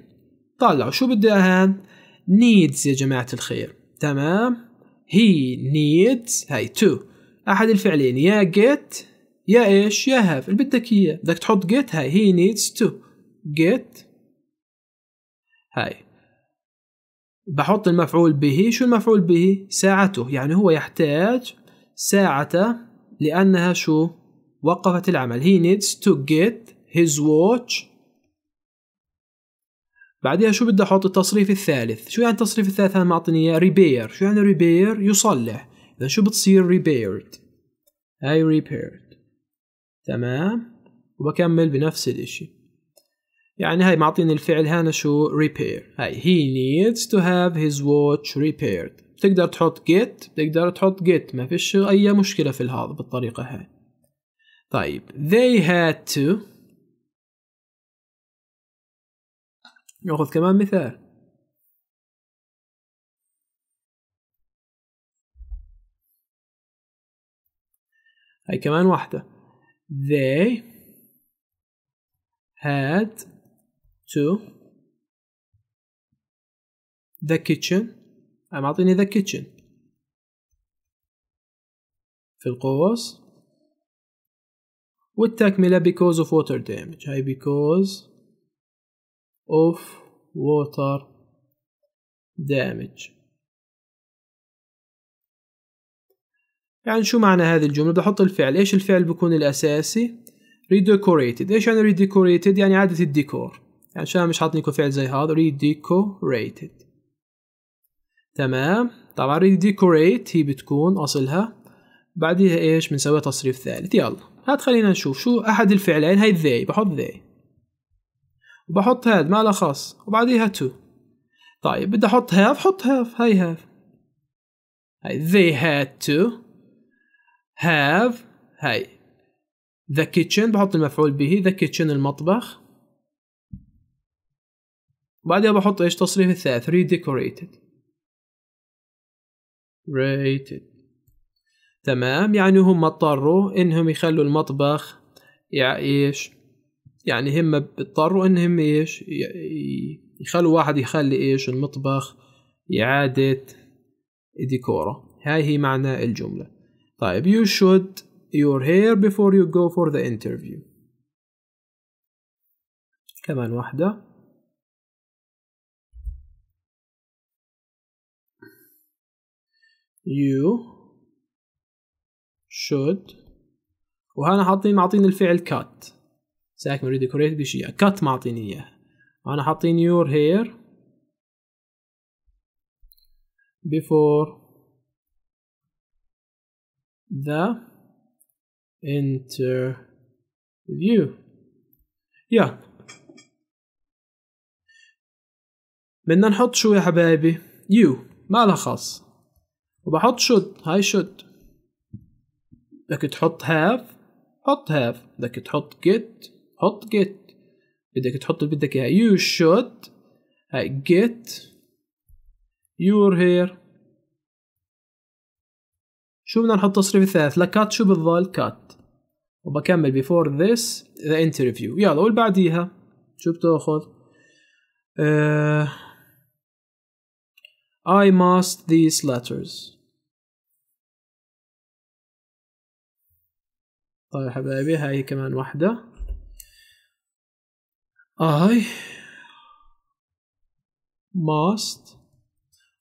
طلعوا شو بدي أهان needs يا جماعة الخير تمام هي needs هاي تو أحد الفعلين يا get يا إيش يا have اللي بدك إياه بدك تحط get هاي هي needs to get هاي بحط المفعول به شو المفعول به ساعته يعني هو يحتاج ساعته لأنها شو وقفت العمل he needs to get his watch بعدها شو بدي احط التصريف الثالث شو يعني التصريف الثالث انا معطيني اياه ريبير شو يعني ريبير يصلح اذا شو بتصير ريبيرد I ريبيرد تمام وبكمل بنفس الاشي يعني هاي معطيني الفعل هنا شو repair هاي he needs to have his watch repaired بتقدر تحط get بتقدر تحط get ما فيش أي مشكلة في هذا بالطريقة هاي طيب they had to ناخذ كمان مثال هاي كمان واحدة they had to the kitchen عم عطيني the kitchen في القوس والتكملة because of water damage هاي because of water damage يعني شو معنى هذه الجملة بدي أحط الفعل إيش الفعل بيكون الأساسي redecorated إيش يعني redecorated يعني إعادة الديكور عشان يعني مش حاطين يكون فعل زي هذا redecorated تمام طبعا redecorate هي بتكون أصلها بعدها إيش بنسوي تصريف ثالث يلا هات خلينا نشوف شو أحد الفعلين هاي ذي بحط ذي وبحط هاد ما له خاص وبعديها تو طيب بدي أحط هاف حط هاف هاي هاف هاي they had to have هاي the kitchen بحط المفعول به the kitchen المطبخ بعدها بحط ايش تصريف الثالث redecorated rated تمام يعني هم اضطروا انهم يخلوا المطبخ يعني ايش يعني هم اضطروا انهم ايش يخلوا واحد يخلي ايش المطبخ إعادة ديكوره هاي هي معنى الجملة طيب you should your hair before you go for the interview كمان واحدة you should وهنا حاطين معطين الفعل cut ساك مريد decorate بيش cut معطيني اياه انا حاطين your hair before the interview يا بدنا نحط شو يا حبايبي you ما لها خاص وبحط should هاي should بدك تحط هاف حط هاف بدك تحط جيت حط جيت بدك تحط اللي بدك اياه يو should get your hair شو بدنا نحط تصريف الثالث لكات شو بتضل كات وبكمل before this the interview يلا والبعديها شو بتاخذ آه I must these letters. طيب حبايبي هاي كمان واحدة I must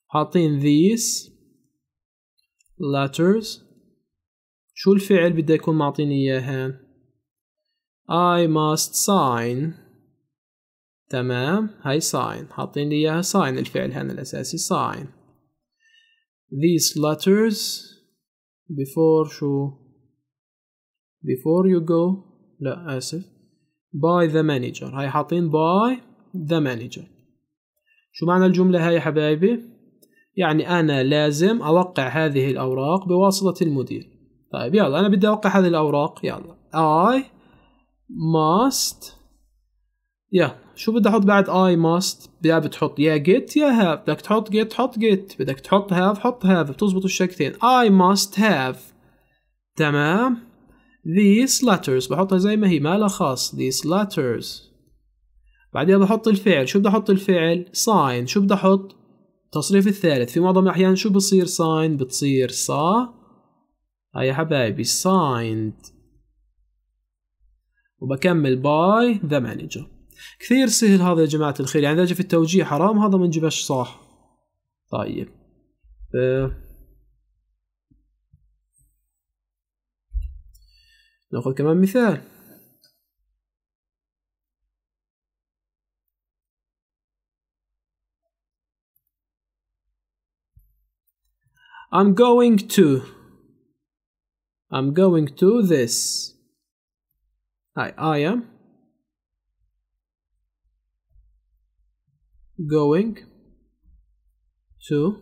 حاطين these letters شو الفعل بده يكون معطيني اياها I must sign تمام هاي ساين حاطين لي اياها ساين الفعل هنا الاساسي ساين these letters before شو before you go لا اسف by the manager هاي حاطين by the manager شو معنى الجملة هاي يا حبايبي يعني أنا لازم أوقع هذه الأوراق بواسطة المدير طيب يلا أنا بدي أوقع هذه الأوراق يلا I must يلا شو بدي احط بعد اي ماست يا بتحط يا جيت يا هاف بدك تحط جيت حط جيت بدك تحط هاف حط هاف بتزبط الشكلتين اي ماست هاف تمام these letters بحطها زي ما هي مالها خاص these letters بعدين بحط الفعل شو بدي احط الفعل sign شو بدي احط التصريف الثالث في معظم الاحيان شو بصير sign بتصير صا هاي يا حبايبي signed وبكمل باي ذا مانجر كثير سهل هذا يا جماعه الخير يعني اذا في التوجيه حرام هذا ما نجيبش صح طيب ف... ناخذ كمان مثال I'm going to I'm going to this I, I am going to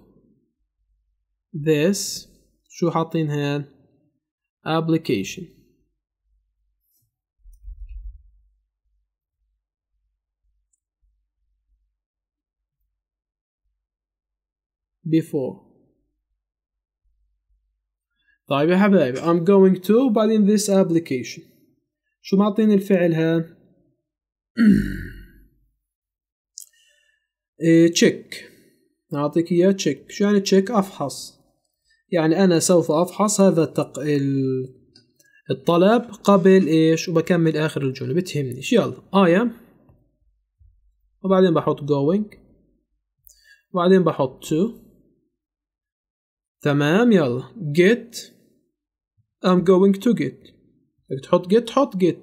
this شو حاطين هان application before طيب يا حبايبي I'm going to in this application شو معطيني الفعل هان [CLEARS THROAT] تشيك إيه، نعطيك إياه تشيك شو يعني تشيك أفحص يعني أنا سوف أفحص هذا التق... الطلب قبل إيش وبكمل آخر الجملة بتهمنيش يلا I am وبعدين بحط going وبعدين بحط to تمام يلا get I'm going to get تحط get حط get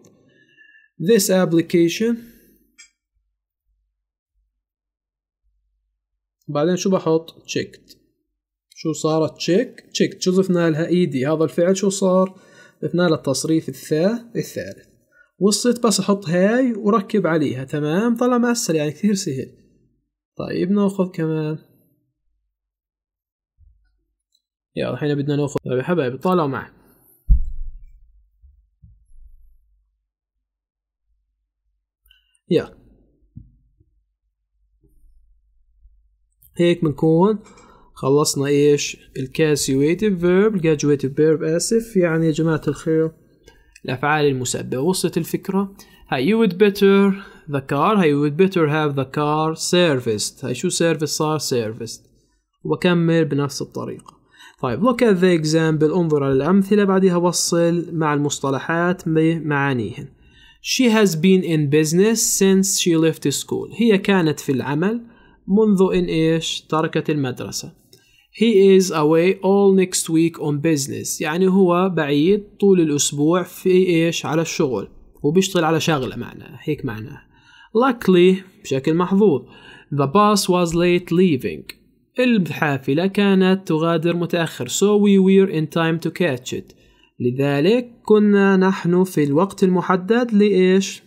this application بعدين شو بحط checked شو صارت check checked شو ضفنا لها ايدي هذا الفعل شو صار ضفنا لها التصريف الثاء الثالث وصلت بس احط هاي وركب عليها تمام طلع مأسر يعني كثير سهل طيب ناخذ كمان يلا الحين بدنا ناخذ طيب يا حبايبي طالعوا معي يلا هيك بنكون خلصنا ايش الكاسيويتيف فيرب الجاجويتيف فيرب اسف يعني يا جماعة الخير الافعال المسببة وصلت الفكرة هاي you would better the car هاي you would better have the car serviced هاي شو service صار serviced وبكمل بنفس الطريقة طيب look at the example انظر على الأمثلة بعدها وصل مع المصطلحات بمعانيهن She has been in business since she left school هي كانت في العمل منذ إن إيش تركت المدرسة He is away all next week on business يعني هو بعيد طول الأسبوع في إيش على الشغل وبيشتغل على شغلة معناها هيك معناها Luckily بشكل محظوظ The bus was late leaving الحافلة كانت تغادر متأخر so we were in time to catch it لذلك كنا نحن في الوقت المحدد لإيش؟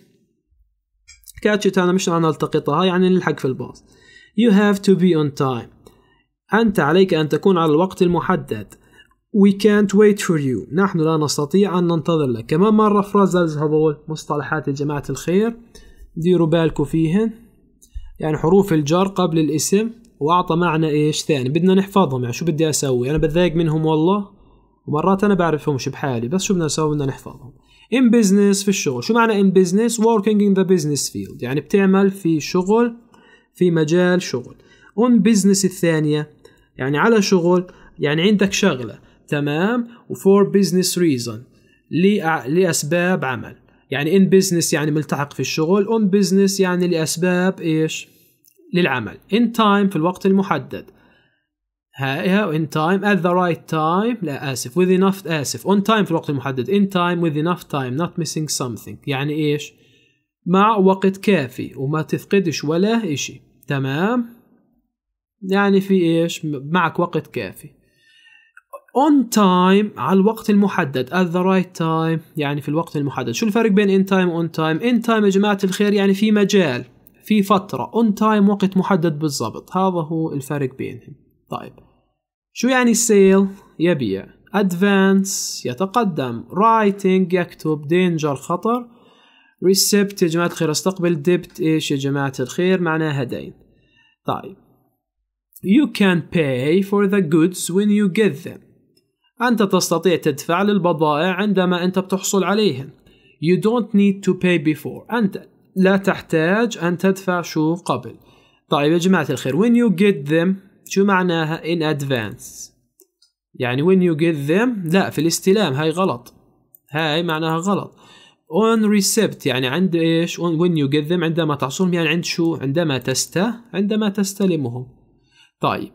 كاتشت أنا مش أنا ألتقطها يعني نلحق في الباص You have to be on time. أنت عليك أن تكون على الوقت المحدد. We can't wait for you. نحن لا نستطيع أن ننتظر لك. كمان مرة فرازلز هذول مصطلحات يا جماعة الخير. ديروا بالكم فيهن. يعني حروف الجر قبل الاسم وأعطى معنى إيش ثاني. بدنا نحفظهم يعني شو بدي أسوي؟ أنا بتضايق منهم والله. ومرات أنا بعرفهمش بحالي بس شو بدنا نسوي؟ بدنا نحفظهم. In business في الشغل. شو معنى in business؟ Working in the business field. يعني بتعمل في شغل في مجال شغل اون بزنس الثانية يعني على شغل يعني عندك شغلة تمام وفور بزنس ريزون لأسباب عمل يعني ان بزنس يعني ملتحق في الشغل اون بزنس يعني لأسباب ايش للعمل ان تايم في الوقت المحدد هائها ان تايم ات ذا رايت تايم لا آسف وذ انف آسف اون تايم في الوقت المحدد ان تايم وذ انف تايم نوت missing something يعني إيش مع وقت كافي وما تفقدش ولا إشي تمام يعني في إيش معك وقت كافي on time على الوقت المحدد at the right time يعني في الوقت المحدد شو الفرق بين in time on time in time يا جماعة الخير يعني في مجال في فترة on time وقت محدد بالضبط هذا هو الفرق بينهم طيب شو يعني sale يبيع advance يتقدم writing يكتب danger خطر ريسبت يا جماعة الخير استقبل ديبت ايش يا جماعة الخير معناها دين طيب You can pay for the goods when you get them أنت تستطيع تدفع للبضائع عندما أنت بتحصل عليهم You don't need to pay before أنت لا تحتاج أن تدفع شو قبل طيب يا جماعة الخير when you get them شو معناها in advance يعني when you get them لا في الاستلام هاي غلط هاي معناها غلط اون ريسبت يعني عند ايش؟ وين يو get them عندما تحصلهم يعني عند شو؟ عندما تست عندما تستلمهم. طيب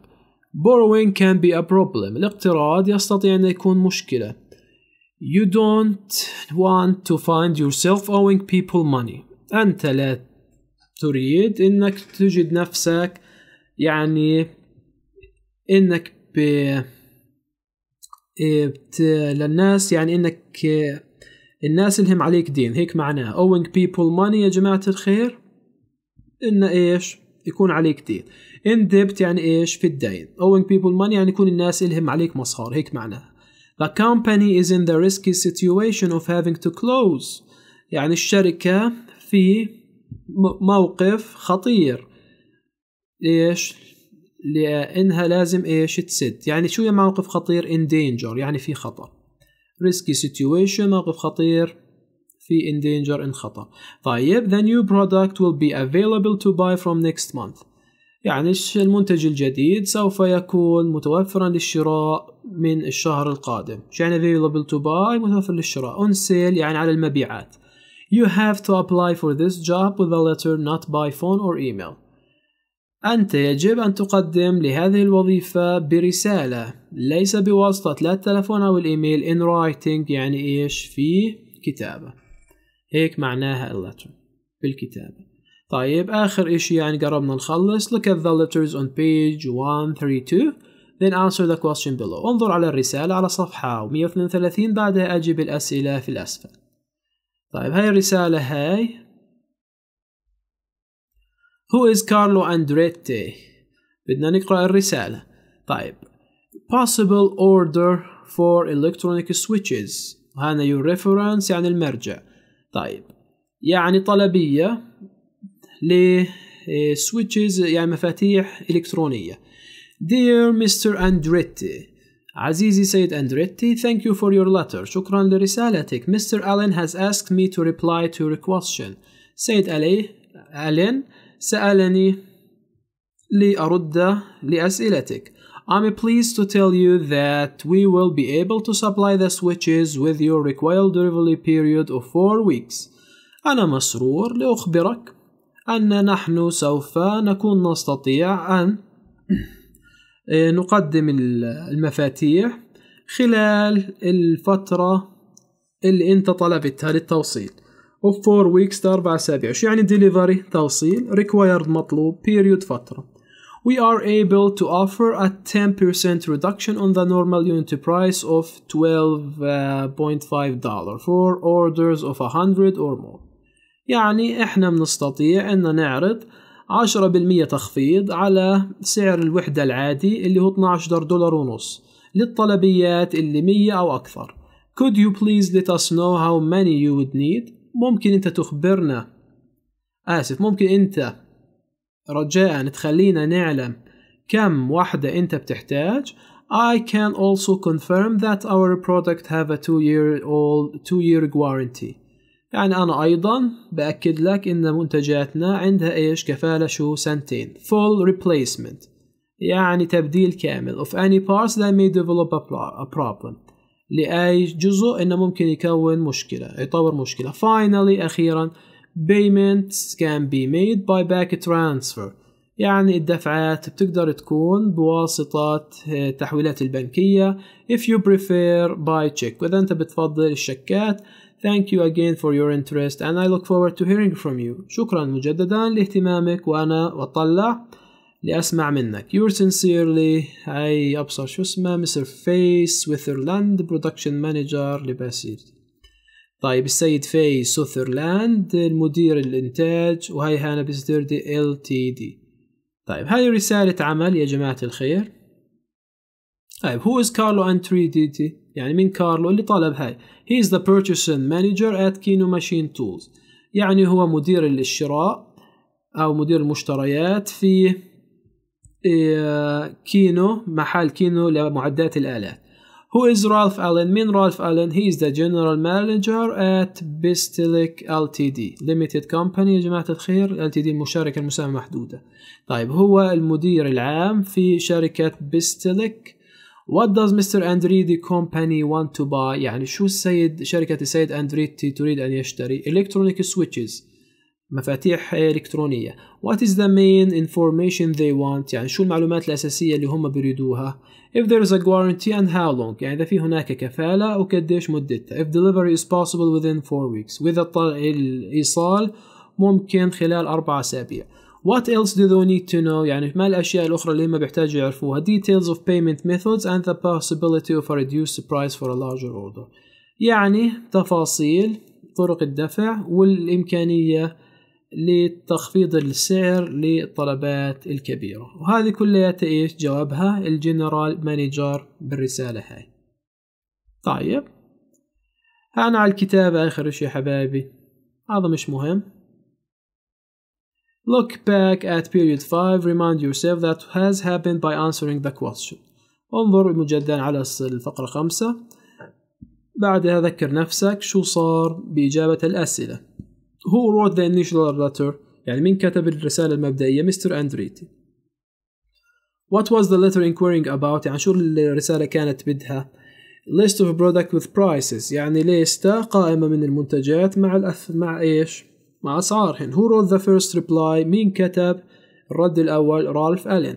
borrowing can be a problem الاقتراض يستطيع أن يكون مشكلة you don't want to find yourself owing people money أنت لا تريد أنك تجد نفسك يعني أنك ب... إيه، للناس يعني أنك الناس اللي هم عليك دين هيك معناه owing people money يا جماعة الخير إن إيش يكون عليك دين in debt يعني إيش في الدين owing people money يعني يكون الناس اللي هم عليك مصار هيك معناه the company is in the risky situation of having to close يعني الشركة في موقف خطير ليش؟ لأنها لازم إيش تسد يعني شو موقف خطير in danger يعني في خطر risky situation موقف خطير في in danger ان خطر طيب the new product will be available to buy from next month يعني المنتج الجديد سوف يكون متوفرا للشراء من الشهر القادم يعني available to buy متوفر للشراء on sale يعني على المبيعات You have to apply for this job with a letter not by phone or email أنت يجب أن تقدم لهذه الوظيفة برسالة ليس بواسطة لا التلفون أو الإيميل in writing يعني إيش في كتابة هيك معناها letter بالكتابة طيب آخر إشي يعني قربنا نخلص look at the letters on page 132 then answer the question below انظر على الرسالة على صفحة 132 بعدها أجيب الأسئلة في الأسفل طيب هاي الرسالة هاي Who is Carlo Andretti? بدنا نقرأ الرسالة. طيب. Possible order for electronic switches. هنا your reference يعني المرجع. طيب. يعني طلبية ل switches يعني مفاتيح إلكترونية. Dear Mr. Andretti, عزيزي سيد Andretti, thank you for your letter. شكرا لرسالتك. Mr. Allen has asked me to reply to your question. سيد علي, Allen سألني لأرد لأسئلتك. I'm pleased to tell you that we will be able to supply the switches with your required delivery period of 4 weeks. أنا مسرور لأخبرك أن نحن سوف نكون نستطيع أن [CLEARS THROAT] نقدم المفاتيح خلال الفترة اللي أنت طلبتها للتوصيل. of 4 weeks لأربع أسابيع شو يعني delivery توصيل required مطلوب period فترة we are able to offer a 10% reduction on the normal unit price of $12.5 for orders of 100 or more يعني احنا بنستطيع ان نعرض 10% تخفيض على سعر الوحدة العادي اللي هو 12 دولار ونص للطلبيات اللي 100 أو أكثر Could you please let us know how many you would need ممكن انت تخبرنا اسف ممكن انت رجاء تخلينا نعلم كم واحدة انت بتحتاج I can also confirm that our product have a two year old two year warranty يعني أنا أيضا بأكد لك إن منتجاتنا عندها إيش كفالة شو سنتين full replacement يعني تبديل كامل of any parts that may develop a problem لأي جزء إنه ممكن يكون مشكلة يطور مشكلة finally أخيرا payments can be made by back transfer يعني الدفعات بتقدر تكون بواسطة آه، التحويلات البنكية if you prefer by check وإذا أنت بتفضل الشكات Thank you again for your interest and I look forward to hearing from you شكرا مجددا لاهتمامك وأنا وطلع لأسمع منك Your sincerely أي أبصر شو اسمه مستر فيس ويثرلاند برودكشن مانجر لباسيل طيب السيد في سوثرلاند المدير الإنتاج وهي هانا بزدردي ال تي دي طيب هاي رسالة عمل يا جماعة الخير طيب هو از كارلو أنتريديتي يعني من كارلو اللي طلب هاي هي از ذا purchasing مانجر at كينو ماشين تولز يعني هو مدير الشراء أو مدير المشتريات في كينو محل كينو لمعدات الآلات Who is Ralph Allen? مين Ralph Allen? He is the General Manager at Bistelic Ltd. Limited Company يا جماعة الخير Ltd مشاركة المساهمة محدودة. طيب هو المدير العام في شركة Bistelic. What does Mr. Andretti Company want to buy? يعني شو السيد شركة السيد أندريتي تريد أن يشتري؟ Electronic Switches. مفاتيح إلكترونية What is the main information they want يعني شو المعلومات الأساسية اللي هم بيريدوها If there is a guarantee and how long يعني إذا في هناك كفالة وقديش مدتها If delivery is possible within 4 weeks وإذا الإيصال ممكن خلال أربعة أسابيع What else do they need to know يعني ما الأشياء الأخرى اللي هم بيحتاجوا يعرفوها Details of payment methods and the possibility of a reduced price for a larger order يعني تفاصيل طرق الدفع والإمكانية لتخفيض السعر للطلبات الكبيرة وهذه كلها ايش جوابها الجنرال مانيجر بالرسالة هاي طيب أنا على الكتابة آخر شي حبايبي هذا مش مهم Look back at period 5 remind yourself that has happened by answering the question انظر مجددا على الفقرة خمسة بعدها ذكر نفسك شو صار بإجابة الأسئلة who wrote the initial letter يعني مين كتب الرسالة المبدئية مستر أندريتي What was the letter inquiring about يعني شو الرسالة كانت بدها list of product with prices يعني ليستا قائمة من المنتجات مع الأث... مع إيش مع أسعارهن who wrote the first reply مين كتب الرد الأول رالف ألين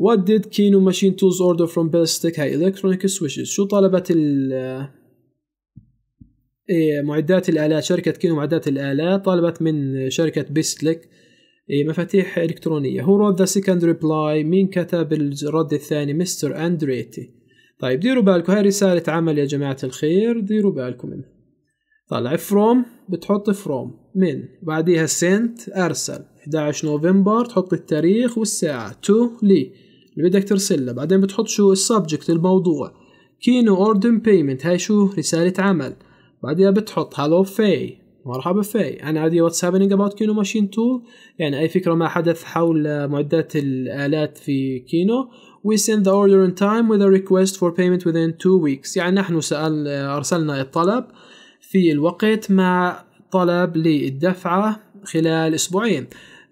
What did Kino Machine Tools order from Bellstick هاي electronic switches شو طلبت إيه، معدات الالات شركه كينو معدات الالات طلبت من شركه بيستليك إيه، مفاتيح الكترونيه هو رد ذا سكند ريبلاي مين كتب الرد الثاني مستر اندريتي طيب ديروا بالكم هاي رساله عمل يا جماعه الخير ديروا بالكم منها طلع فروم بتحط فروم من بعديها سنت ارسل 11 نوفمبر تحط التاريخ والساعه تو لي اللي بدك ترسلها بعدين بتحط شو السبجكت الموضوع كينو اوردن بيمنت هاي شو رساله عمل بعدها بتحط هالو في مرحبا في انا عندي واتس هابينج اباوت كينو ماشين 2 يعني اي فكره ما حدث حول معدات الالات في كينو وي send ذا اوردر ان تايم وذ ريكويست فور بيمنت وذين within ويكس يعني نحن سأل أرسلنا الطلب في الوقت مع طلب للدفعة خلال أسبوعين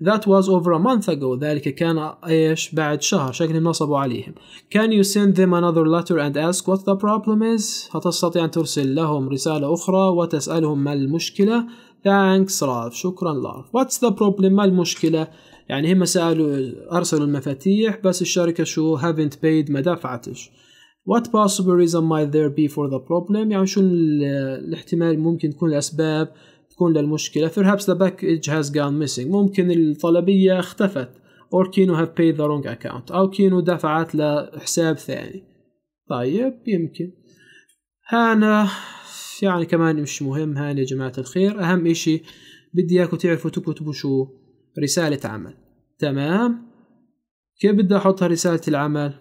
That was over a month ago ذلك كان ايش بعد شهر شكلهم نصبوا عليهم Can you send them another letter and ask what the problem is هل تستطيع أن ترسل لهم رسالة أخرى وتسألهم ما المشكلة Thanks Ralph شكرا لارف What's the problem ما المشكلة يعني هم سألوا أرسلوا المفاتيح بس الشركة شو haven't paid ما دفعتش What possible reason might there be for the problem يعني شو الاحتمال ممكن تكون الأسباب للمشكلة المشكلة perhaps the package has gone missing ممكن الطلبية اختفت or Kino have paid the wrong account أو كينو دفعت لحساب ثاني طيب يمكن هانا يعني كمان مش مهم هانا يا جماعة الخير أهم إشي بدي إياكم تعرفوا تكتبوا شو رسالة عمل تمام كيف بدي أحط رسالة العمل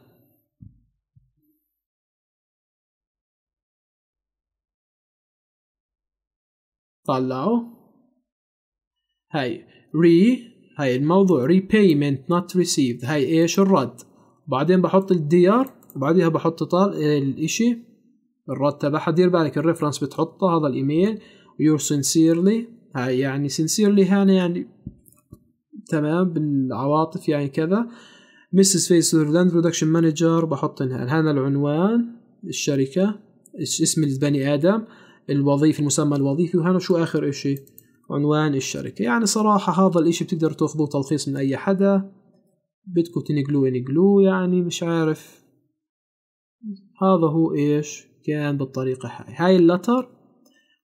طلعوا هاي ري هاي الموضوع repayment not received هاي ايش الرد بعدين بحط الديار وبعديها بحط طال الاشي الرد تبعها دير بالك الريفرنس بتحطه هذا الايميل يور سنسيرلي هاي يعني سنسيرلي هنا يعني تمام بالعواطف يعني كذا مسز فيس لاند برودكشن مانجر بحط هنا العنوان الشركة اسم البني آدم الوظيفي المسمى الوظيفي وهنا شو آخر إشي عنوان الشركة يعني صراحة هذا الإشي بتقدر تاخذوه تلخيص من أي حدا بدكم تنقلوه انقلوه يعني مش عارف هذا هو إيش كان بالطريقة هاي هاي اللتر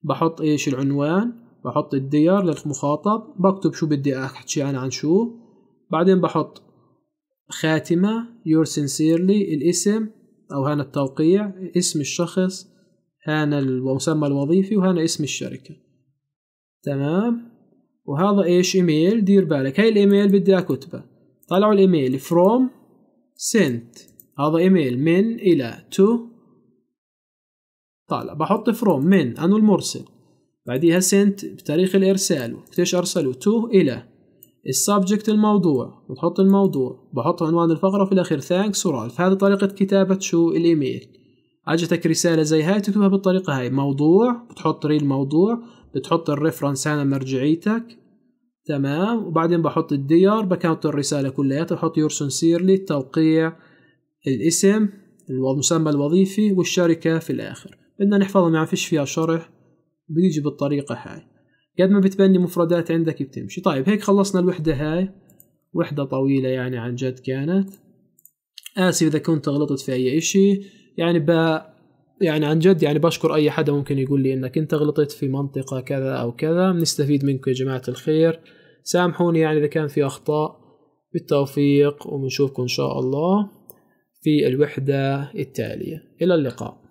بحط إيش العنوان بحط الديار للمخاطب بكتب شو بدي أحكي أنا عن شو بعدين بحط خاتمة your sincerely الاسم أو هنا التوقيع اسم الشخص هنا المسمى الوظيفي وهنا اسم الشركة تمام وهذا ايش ايميل دير بالك هاي الايميل بدي اكتبه طلعوا الايميل from sent هذا ايميل من الى to طالع بحط from من انو المرسل بعديها sent بتاريخ الارسال وقتيش ارسله to الى السبجكت الموضوع بتحط الموضوع بحط عنوان الفقرة في الأخير ثانكس ورالف هذه طريقة كتابة شو الإيميل اجتك رساله زي هاي تكتبها بالطريقه هاي موضوع بتحط ريل موضوع بتحط الريفرنس هنا مرجعيتك تمام وبعدين بحط الديار بكونت الرساله كلياتها بحط يور سنسيرلي توقيع الاسم المسمى الوظيفي والشركه في الاخر بدنا نحفظها ما فيش فيها شرح بيجي بالطريقه هاي قد ما بتبني مفردات عندك بتمشي طيب هيك خلصنا الوحده هاي وحده طويله يعني عن جد كانت اسف اذا كنت غلطت في اي اشي يعني ب يعني عن جد يعني بشكر اي حدا ممكن يقول لي انك انت غلطت في منطقه كذا او كذا بنستفيد منكم يا جماعه الخير سامحوني يعني اذا كان في اخطاء بالتوفيق وبنشوفكم ان شاء الله في الوحده التاليه الى اللقاء